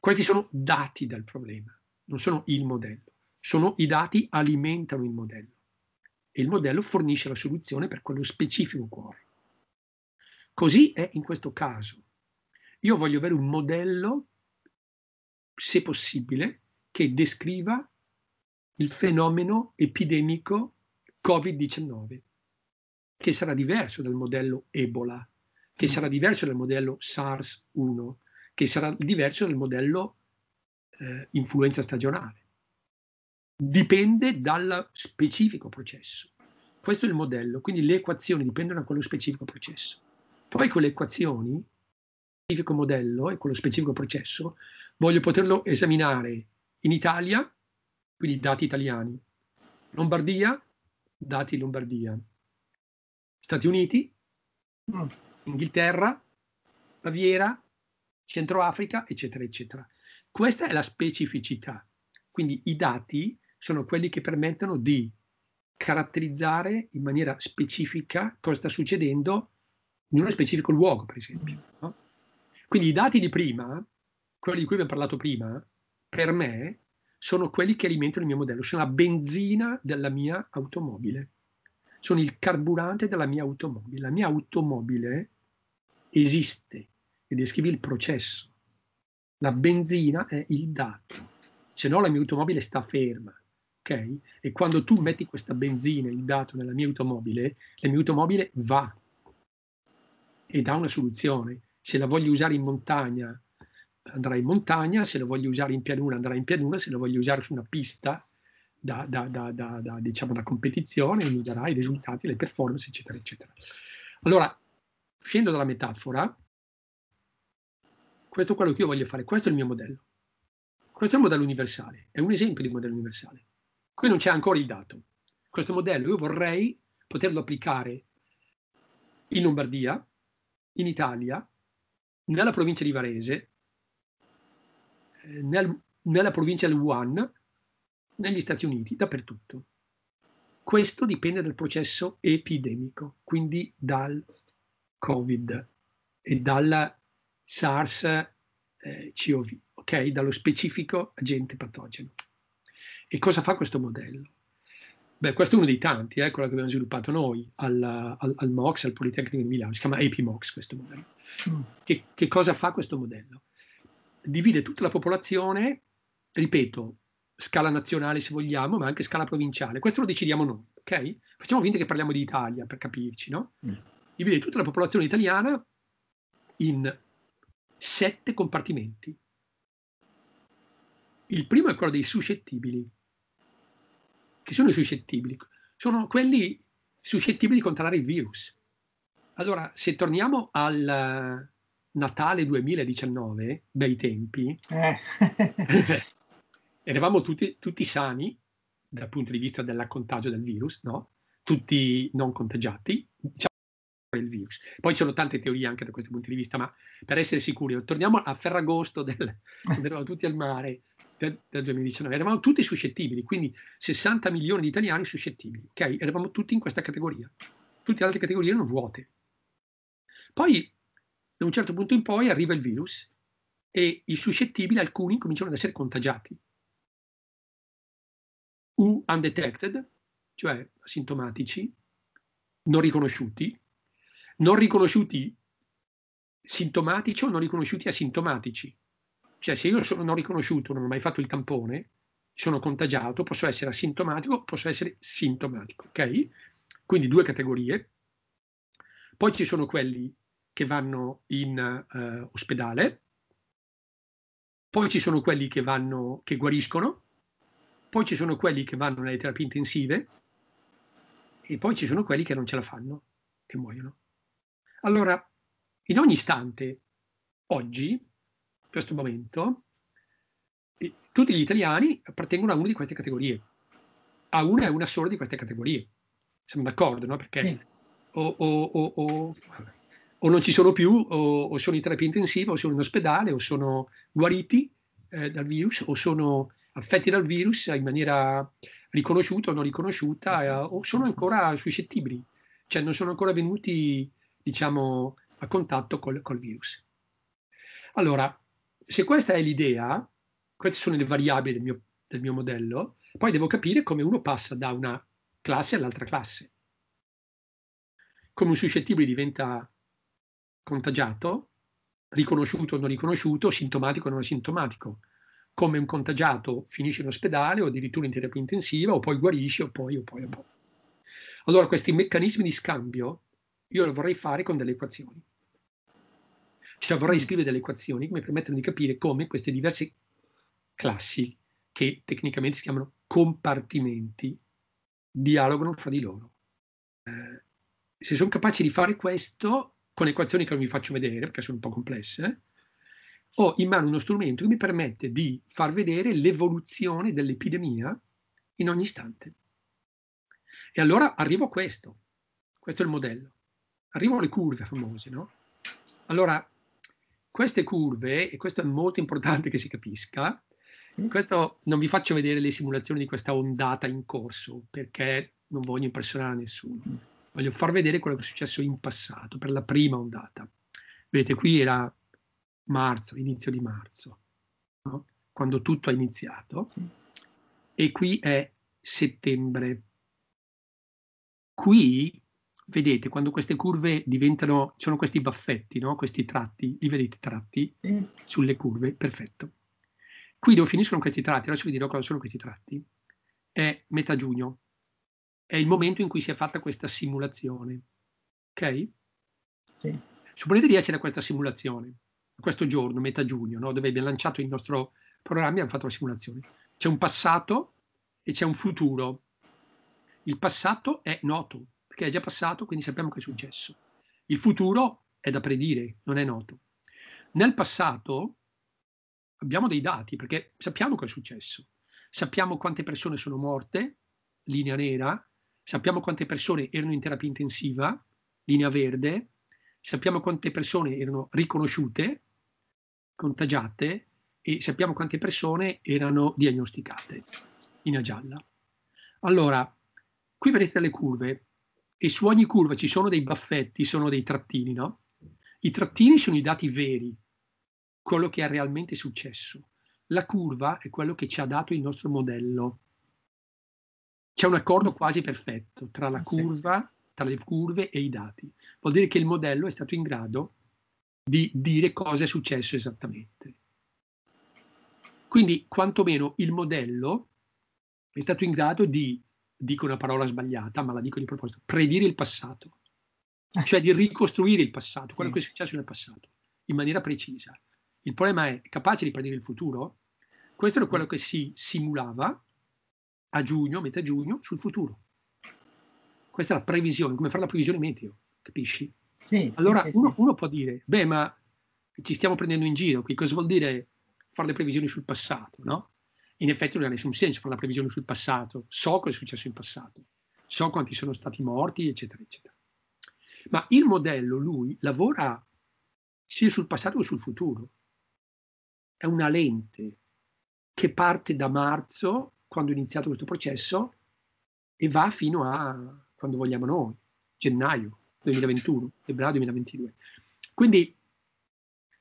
Questi sono dati dal problema, non sono il modello. Sono, I dati alimentano il modello e il modello fornisce la soluzione per quello specifico cuore. Così è in questo caso. Io voglio avere un modello, se possibile, che descriva il fenomeno epidemico Covid-19, che sarà diverso dal modello Ebola, che sarà diverso dal modello SARS-1, che sarà diverso dal modello eh, influenza stagionale dipende dal specifico processo. Questo è il modello, quindi le equazioni dipendono da quello specifico processo. Poi con le equazioni, specifico modello e quello specifico processo, voglio poterlo esaminare in Italia, quindi dati italiani, Lombardia, dati Lombardia, Stati Uniti, mm. Inghilterra, Baviera, Centro Africa, eccetera, eccetera. Questa è la specificità. Quindi i dati sono quelli che permettono di caratterizzare in maniera specifica cosa sta succedendo in uno specifico luogo, per esempio. No? Quindi i dati di prima, quelli di cui abbiamo parlato prima, per me sono quelli che alimentano il mio modello, sono la benzina della mia automobile, sono il carburante della mia automobile. La mia automobile esiste e descrive il processo. La benzina è il dato, se no la mia automobile sta ferma ok? E quando tu metti questa benzina, il dato nella mia automobile, la mia automobile va e dà una soluzione. Se la voglio usare in montagna, andrà in montagna, se la voglio usare in pianura, andrà in pianura, se la voglio usare su una pista da, da, da, da diciamo, da competizione, mi darà i risultati, le performance, eccetera, eccetera. Allora, scendo dalla metafora, questo è quello che io voglio fare, questo è il mio modello. Questo è un modello universale, è un esempio di modello universale. Qui non c'è ancora il dato. Questo modello io vorrei poterlo applicare in Lombardia, in Italia, nella provincia di Varese, eh, nel, nella provincia del Wuhan, negli Stati Uniti, dappertutto. Questo dipende dal processo epidemico, quindi dal Covid e dalla SARS-CoV, eh, ok? Dallo specifico agente patogeno. E cosa fa questo modello? Beh, questo è uno dei tanti, eh, quello che abbiamo sviluppato noi al, al, al MOX, al Politecnico di Milano, si chiama APMOX questo modello. Mm. Che, che cosa fa questo modello? Divide tutta la popolazione, ripeto, scala nazionale se vogliamo, ma anche scala provinciale. Questo lo decidiamo noi, ok? Facciamo finta che parliamo di Italia per capirci, no? Mm. Divide tutta la popolazione italiana in sette compartimenti. Il primo è quello dei suscettibili, che sono suscettibili? Sono quelli suscettibili di contrarre il virus. Allora, se torniamo al eh, Natale 2019, bei tempi, eh. [laughs] eravamo tutti, tutti sani dal punto di vista del contagio del virus, no? Tutti non contagiati, diciamo il virus. Poi ci sono tante teorie anche da questo punto di vista, ma per essere sicuri, torniamo a Ferragosto, del, quando [laughs] eravamo tutti al mare, del, del 2019, eravamo tutti suscettibili, quindi 60 milioni di italiani suscettibili, ok? Eravamo tutti in questa categoria, tutte le altre categorie erano vuote. Poi, da un certo punto in poi, arriva il virus e i suscettibili, alcuni, cominciano ad essere contagiati. U undetected, cioè asintomatici, non riconosciuti, non riconosciuti sintomatici o non riconosciuti asintomatici. Cioè se io sono, non ho riconosciuto, non ho mai fatto il tampone, sono contagiato, posso essere asintomatico, posso essere sintomatico, ok? Quindi due categorie. Poi ci sono quelli che vanno in uh, ospedale, poi ci sono quelli che, vanno, che guariscono, poi ci sono quelli che vanno nelle terapie intensive e poi ci sono quelli che non ce la fanno, che muoiono. Allora, in ogni istante, oggi, questo momento tutti gli italiani appartengono a una di queste categorie, a una e una sola di queste categorie. Siamo d'accordo, no? Perché sì. o, o, o, o, non ci sono più, o, sono in terapia intensiva, o sono in ospedale, o sono guariti eh, dal virus, o sono affetti dal virus in maniera riconosciuta o non riconosciuta, eh, o sono ancora suscettibili, cioè non sono ancora venuti, diciamo, a contatto col, col virus. Allora, se questa è l'idea, queste sono le variabili del mio, del mio modello, poi devo capire come uno passa da una classe all'altra classe. Come un suscettibile diventa contagiato, riconosciuto o non riconosciuto, sintomatico o non sintomatico. Come un contagiato finisce in ospedale o addirittura in terapia intensiva o poi guarisce o poi o poi o poi. Allora questi meccanismi di scambio io lo vorrei fare con delle equazioni. Cioè vorrei mm. scrivere delle equazioni che mi permettono di capire come queste diverse classi, che tecnicamente si chiamano compartimenti, dialogano fra di loro. Eh, se sono capace di fare questo, con equazioni che non vi faccio vedere perché sono un po' complesse, ho in mano uno strumento che mi permette di far vedere l'evoluzione dell'epidemia in ogni istante. E allora arrivo a questo, questo è il modello, arrivo alle curve famose, no? Allora, queste curve, e questo è molto importante che si capisca, questo non vi faccio vedere le simulazioni di questa ondata in corso perché non voglio impressionare nessuno, mm. voglio far vedere quello che è successo in passato per la prima ondata. Vedete, qui era marzo, inizio di marzo, no? quando tutto ha iniziato, sì. e qui è settembre. Qui vedete quando queste curve diventano, sono questi baffetti, no? questi tratti, li vedete tratti mm. sulle curve, perfetto. Qui dove finiscono questi tratti, adesso vi dirò cosa sono questi tratti, è metà giugno, è il momento in cui si è fatta questa simulazione, ok? Sì. Supponete di essere a questa simulazione, questo giorno, metà giugno, no? dove abbiamo lanciato il nostro programma e abbiamo fatto la simulazione. C'è un passato e c'è un futuro. Il passato è noto, perché è già passato, quindi sappiamo che è successo. Il futuro è da predire, non è noto. Nel passato abbiamo dei dati perché sappiamo cosa è successo. Sappiamo quante persone sono morte, linea nera, sappiamo quante persone erano in terapia intensiva, linea verde, sappiamo quante persone erano riconosciute, contagiate e sappiamo quante persone erano diagnosticate, linea gialla. Allora, qui vedete le curve, e su ogni curva ci sono dei baffetti, sono dei trattini, no? I trattini sono i dati veri, quello che è realmente successo. La curva è quello che ci ha dato il nostro modello. C'è un accordo quasi perfetto tra la ah, curva, tra le curve e i dati. Vuol dire che il modello è stato in grado di dire cosa è successo esattamente. Quindi, quantomeno, il modello è stato in grado di dico una parola sbagliata, ma la dico di proposito, predire il passato, ah. cioè di ricostruire il passato, quello sì. che è successo nel passato, in maniera precisa. Il problema è capace di predire il futuro? Questo era quello che si simulava a giugno, metà giugno, sul futuro. Questa è la previsione, come fare la previsione meteo, capisci? Sì, allora sì, uno, uno può dire, beh, ma ci stiamo prendendo in giro qui, cosa vuol dire fare le previsioni sul passato, no? in effetti non ha nessun senso fare una previsione sul passato, so cosa è successo in passato, so quanti sono stati morti, eccetera, eccetera. Ma il modello, lui, lavora sia sul passato che sul futuro. È una lente che parte da marzo, quando è iniziato questo processo, e va fino a quando vogliamo noi, gennaio 2021, febbraio 2022. Quindi,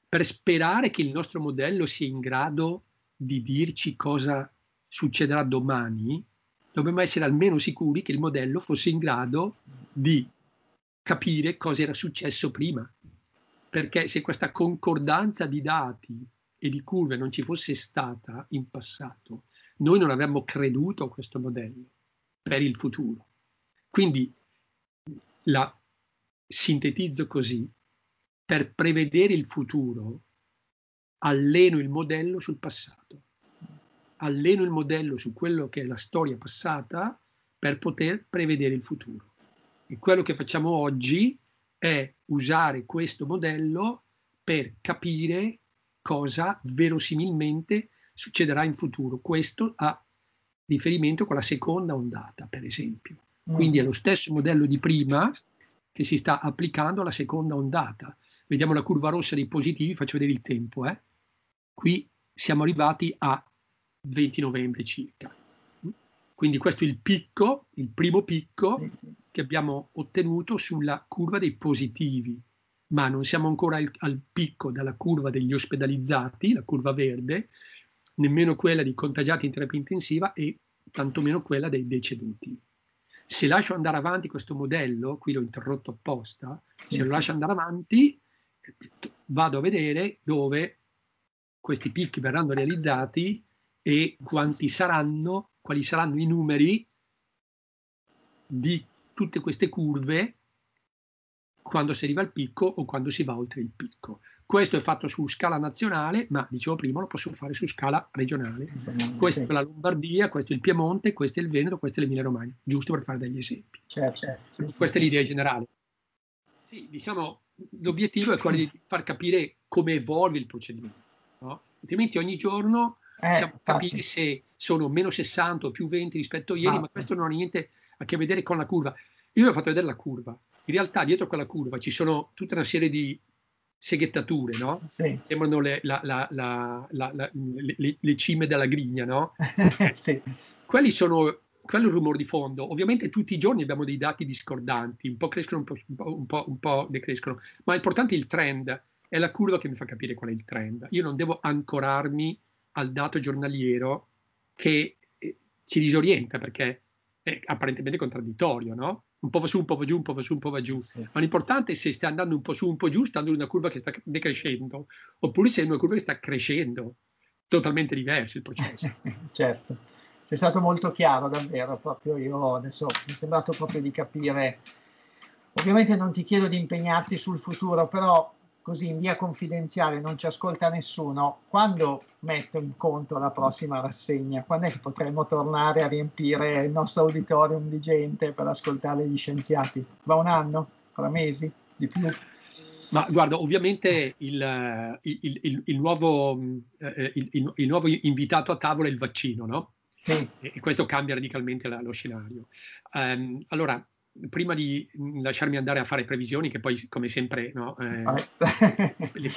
per sperare che il nostro modello sia in grado di di dirci cosa succederà domani, dobbiamo essere almeno sicuri che il modello fosse in grado di capire cosa era successo prima. Perché se questa concordanza di dati e di curve non ci fosse stata in passato, noi non avremmo creduto a questo modello per il futuro. Quindi la sintetizzo così, per prevedere il futuro alleno il modello sul passato, alleno il modello su quello che è la storia passata per poter prevedere il futuro. E quello che facciamo oggi è usare questo modello per capire cosa verosimilmente succederà in futuro. Questo ha riferimento con la seconda ondata, per esempio. Mm. Quindi è lo stesso modello di prima che si sta applicando alla seconda ondata. Vediamo la curva rossa dei positivi, faccio vedere il tempo. Eh? Qui siamo arrivati a 20 novembre circa. Quindi questo è il picco, il primo picco che abbiamo ottenuto sulla curva dei positivi, ma non siamo ancora al, al picco della curva degli ospedalizzati, la curva verde, nemmeno quella di contagiati in terapia intensiva e tantomeno quella dei deceduti. Se lascio andare avanti questo modello, qui l'ho interrotto apposta, se lo lascio andare avanti vado a vedere dove questi picchi verranno realizzati e quanti saranno, quali saranno i numeri di tutte queste curve quando si arriva al picco o quando si va oltre il picco. Questo è fatto su scala nazionale, ma dicevo prima lo posso fare su scala regionale. Questa è la Lombardia, questo è il Piemonte, questo è il Veneto, questo è l'Emilia Romagna, giusto per fare degli esempi. Certo, certo, Questa sì, è l'idea generale. Sì, diciamo, l'obiettivo è quello di far capire come evolve il procedimento altrimenti ogni giorno eh, sappiamo capire se sono meno 60 o più 20 rispetto a ieri, ah, ma questo non ha niente a che vedere con la curva. Io vi ho fatto vedere la curva, in realtà dietro quella curva ci sono tutta una serie di seghettature, no? Sì. Sembrano le, la, la, la, le, le, cime della grigna, no? [laughs] sì. Quelli sono quello è il rumore di fondo. Ovviamente tutti i giorni abbiamo dei dati discordanti, un po' crescono, un po', un po', un po decrescono, ma è importante il trend. È la curva che mi fa capire qual è il trend. Io non devo ancorarmi al dato giornaliero che eh, ci disorienta perché è apparentemente contraddittorio, no? Un po' va su, un po' va giù, un po' va su, un po' va giù. Sì. Ma l'importante è se stai andando un po' su, un po' giù, stando in una curva che sta decrescendo, oppure se è una curva che sta crescendo. Totalmente diverso il processo. [laughs] certo, sei stato molto chiaro davvero, proprio io adesso mi è sembrato proprio di capire. Ovviamente non ti chiedo di impegnarti sul futuro, però così in via confidenziale non ci ascolta nessuno, quando metto in conto la prossima rassegna? Quando è che potremo tornare a riempire il nostro auditorium di gente per ascoltare gli scienziati? Va un anno? Fra mesi? Di più? Ma guarda, ovviamente il, eh, il, il, il nuovo, eh, eh, nuovo, invitato a tavola è il vaccino, no? Sì. E questo cambia radicalmente lo scenario. Um, allora, prima di lasciarmi andare a fare previsioni, che poi come sempre, no, eh, [laughs] le,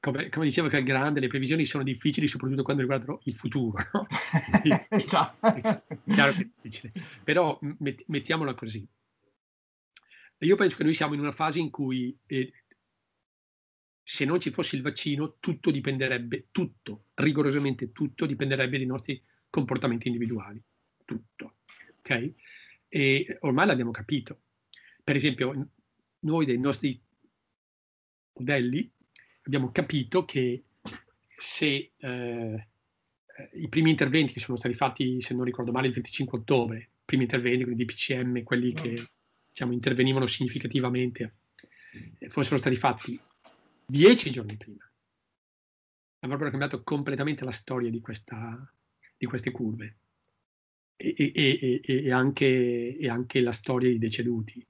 come, come, dicevo che è grande, le previsioni sono difficili soprattutto quando riguardano il futuro. No? [laughs] È chiaro che è difficile, però met, mettiamola così. Io penso che noi siamo in una fase in cui eh, se non ci fosse il vaccino tutto dipenderebbe, tutto, rigorosamente tutto, dipenderebbe dai nostri comportamenti individuali. Tutto. Okay? E ormai l'abbiamo capito. Per esempio, noi dei nostri modelli abbiamo capito che se eh, i primi interventi che sono stati fatti, se non ricordo male, il 25 ottobre, i primi interventi, quindi DPCM, quelli che mm. diciamo, intervenivano significativamente, eh, fossero stati fatti dieci giorni prima, avrebbero cambiato completamente la storia di, questa, di queste curve e, e, e, anche, e, anche, la storia dei deceduti.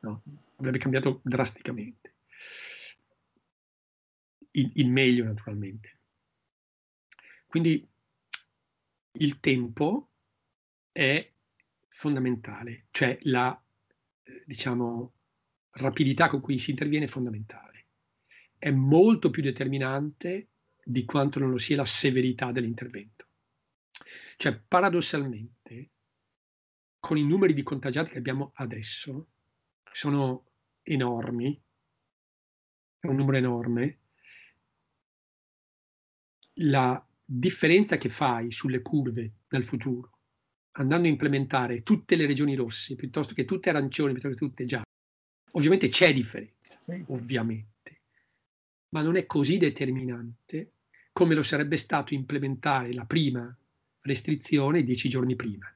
No? Avrebbe cambiato drasticamente. In, il, meglio, naturalmente. Quindi il tempo è fondamentale, cioè la diciamo, rapidità con cui si interviene è fondamentale. È molto più determinante di quanto non lo sia la severità dell'intervento. Cioè, paradossalmente, con i numeri di contagiati che abbiamo adesso, che sono enormi, è un numero enorme, la differenza che fai sulle curve dal futuro, andando a implementare tutte le regioni rosse, piuttosto che tutte arancioni, piuttosto che tutte gialle, ovviamente c'è differenza, sì. ovviamente, ma non è così determinante come lo sarebbe stato implementare la prima restrizione dieci giorni prima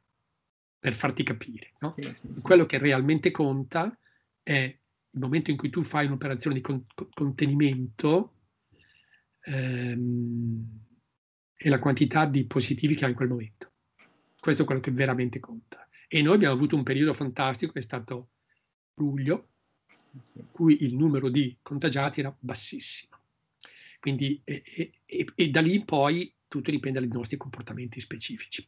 per farti capire. No? Sì, sì, sì. Quello che realmente conta è il momento in cui tu fai un'operazione di con- contenimento ehm, e la quantità di positivi che hai in quel momento. Questo è quello che veramente conta. E noi abbiamo avuto un periodo fantastico è stato luglio, in cui il numero di contagiati era bassissimo. Quindi, e, e, e da lì in poi tutto dipende dai nostri comportamenti specifici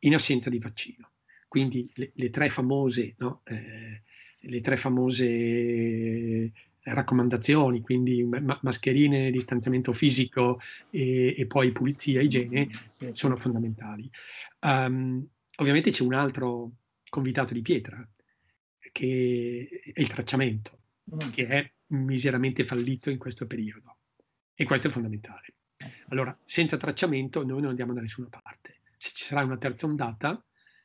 in assenza di vaccino. Quindi le, le tre famose, no? eh, le tre famose raccomandazioni, quindi ma- mascherine, distanziamento fisico e, e, poi pulizia, igiene, mm, sono fondamentali. Um, ovviamente c'è un altro convitato di pietra, che è il tracciamento, mm. che è miseramente fallito in questo periodo. E questo è fondamentale. Eh allora, senza tracciamento noi non andiamo da nessuna parte. Se ci sarà una terza ondata,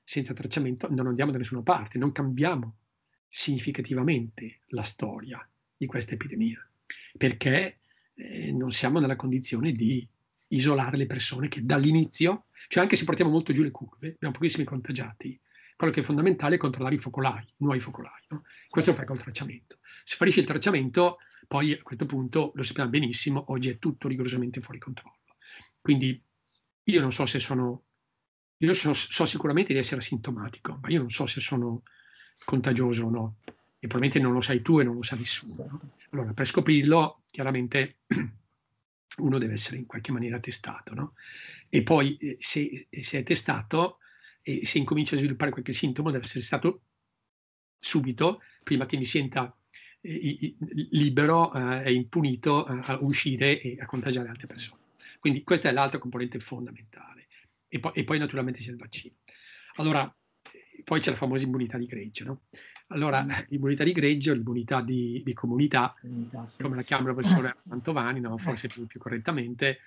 senza tracciamento non andiamo da nessuna parte, non cambiamo significativamente la storia di questa epidemia, perché eh, non siamo nella condizione di isolare le persone che dall'inizio, cioè anche se portiamo molto giù le curve, abbiamo pochissimi contagiati, quello che è fondamentale è controllare i focolai, nuovi focolai. No? Questo lo fai col tracciamento. Se fallisce il tracciamento, poi a questo punto lo sappiamo benissimo, oggi è tutto rigorosamente fuori controllo. Quindi io non so se sono io so, so sicuramente di essere asintomatico, ma io non so se sono contagioso o no. E probabilmente non lo sai tu e non lo sa nessuno. No? Allora, per scoprirlo, chiaramente [clears throat] uno deve essere in qualche maniera testato, no? E poi eh, se, eh, se, è testato e se incomincia a sviluppare qualche sintomo deve essere stato subito, prima che mi senta eh, libero eh, e impunito eh, a uscire e a contagiare altre persone. Quindi questa è l'altra componente fondamentale e poi, e poi naturalmente c'è il vaccino. Allora, poi c'è la famosa immunità di greggio, no? Allora, mm. l'immunità di greggio, l'immunità di, di comunità, comunità sì. come la chiama il professore Mantovani, no? forse più, più correttamente,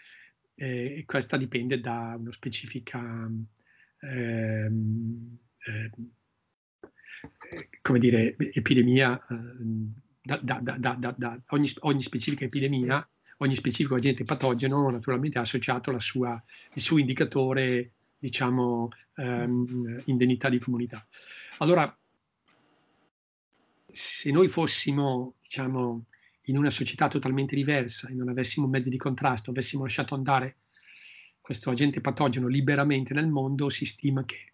eh, questa dipende da una specifica, eh, eh, come dire, epidemia, eh, da, da, da, da ogni, ogni, specifica epidemia ogni specifico agente patogeno naturalmente ha associato sua, il suo indicatore, diciamo, ehm, indennità di comunità. Allora, se noi fossimo, diciamo, in una società totalmente diversa e non avessimo mezzi di contrasto, avessimo lasciato andare questo agente patogeno liberamente nel mondo, si stima che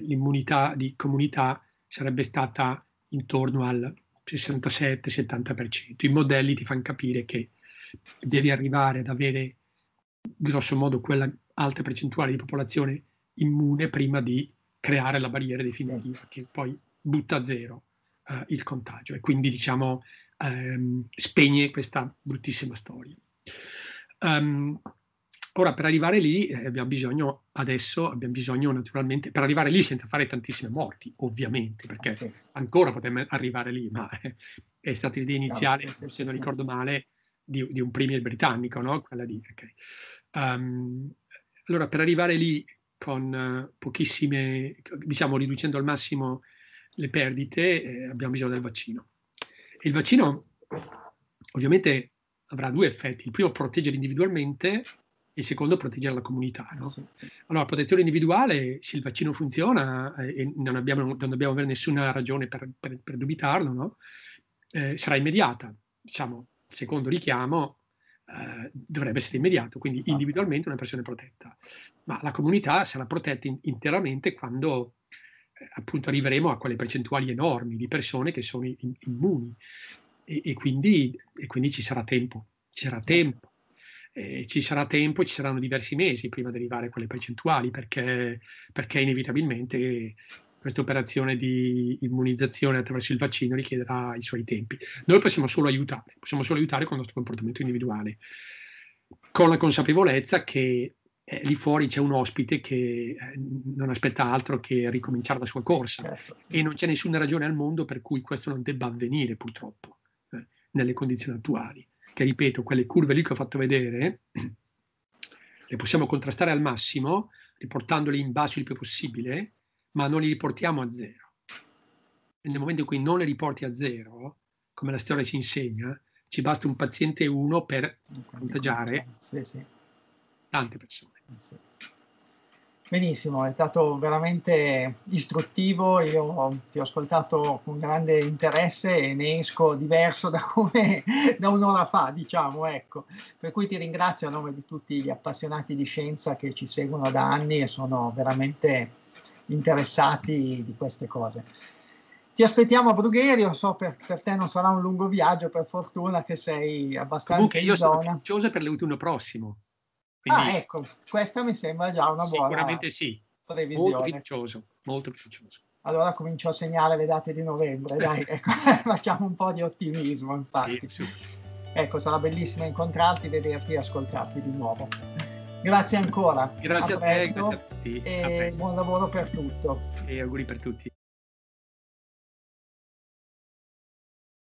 l'immunità di comunità sarebbe stata intorno al 67-70%. I modelli ti fanno capire che devi arrivare ad avere grosso modo quella alta percentuale di popolazione immune prima di creare la barriera definitiva certo. che poi butta a zero eh, il contagio e quindi diciamo ehm, spegne questa bruttissima storia. Um, ora per arrivare lì eh, abbiamo bisogno adesso, abbiamo bisogno naturalmente, per arrivare lì senza fare tantissime morti ovviamente perché ancora potremmo arrivare lì ma eh, è stata l'idea iniziale, se non ricordo male, di, di un premier britannico, no? Quella di, okay. um, allora, per arrivare lì con eh, pochissime, diciamo riducendo al massimo le perdite, eh, abbiamo bisogno del vaccino. E il vaccino ovviamente avrà due effetti. Il primo, proteggere individualmente, e il secondo, proteggere la comunità. No? Allora, protezione individuale, se il vaccino funziona, eh, e non, abbiamo, non dobbiamo avere nessuna ragione per, per, per dubitarlo, no? eh, sarà immediata. Diciamo, secondo richiamo eh, dovrebbe essere immediato, quindi esatto. individualmente una persona è protetta, ma la comunità sarà protetta in, interamente quando eh, appunto arriveremo a quelle percentuali enormi di persone che sono in, immuni e, e, quindi, e, quindi, ci sarà tempo, ci sarà certo. tempo. Eh, ci sarà tempo, ci saranno diversi mesi prima di arrivare a quelle percentuali, perché, perché inevitabilmente questa operazione di immunizzazione attraverso il vaccino richiederà i suoi tempi. Noi possiamo solo aiutare, possiamo solo aiutare con il nostro comportamento individuale, con la consapevolezza che eh, lì fuori c'è un ospite che eh, non aspetta altro che ricominciare la sua corsa certo, e non c'è nessuna ragione al mondo per cui questo non debba avvenire purtroppo eh, nelle condizioni attuali. Che ripeto, quelle curve lì che ho fatto vedere le possiamo contrastare al massimo riportandole in basso il più possibile ma non li riportiamo a zero. E nel momento in cui non li riporti a zero, come la storia ci insegna, ci basta un paziente 1 per contagiare sì, sì. tante persone. Eh, sì. Benissimo, è stato veramente istruttivo, io ti ho ascoltato con grande interesse e ne esco diverso [laughs] da come da un'ora fa, diciamo, ecco. Per cui ti ringrazio a nome di tutti gli appassionati di scienza che ci seguono da anni e sono veramente interessati di queste cose. Ti aspettiamo a Brugherio, so per, per te non sarà un lungo viaggio, per fortuna che sei abbastanza Comunque io sono fiducioso per l'autunno prossimo. Ah, Quindi... Ah ecco, questa mi sembra già una sicuramente buona sì. previsione. Molto molto fiducioso. Allora comincio a segnare le date di novembre, dai, [laughs] ecco, [laughs] facciamo un po' di ottimismo infatti. Sì, sì. Ecco, sarà bellissimo incontrarti, vederti e ascoltarti di nuovo. Grazie ancora. Grazie a, a te, grazie a, te, buon lavoro per tutto. E auguri per tutti.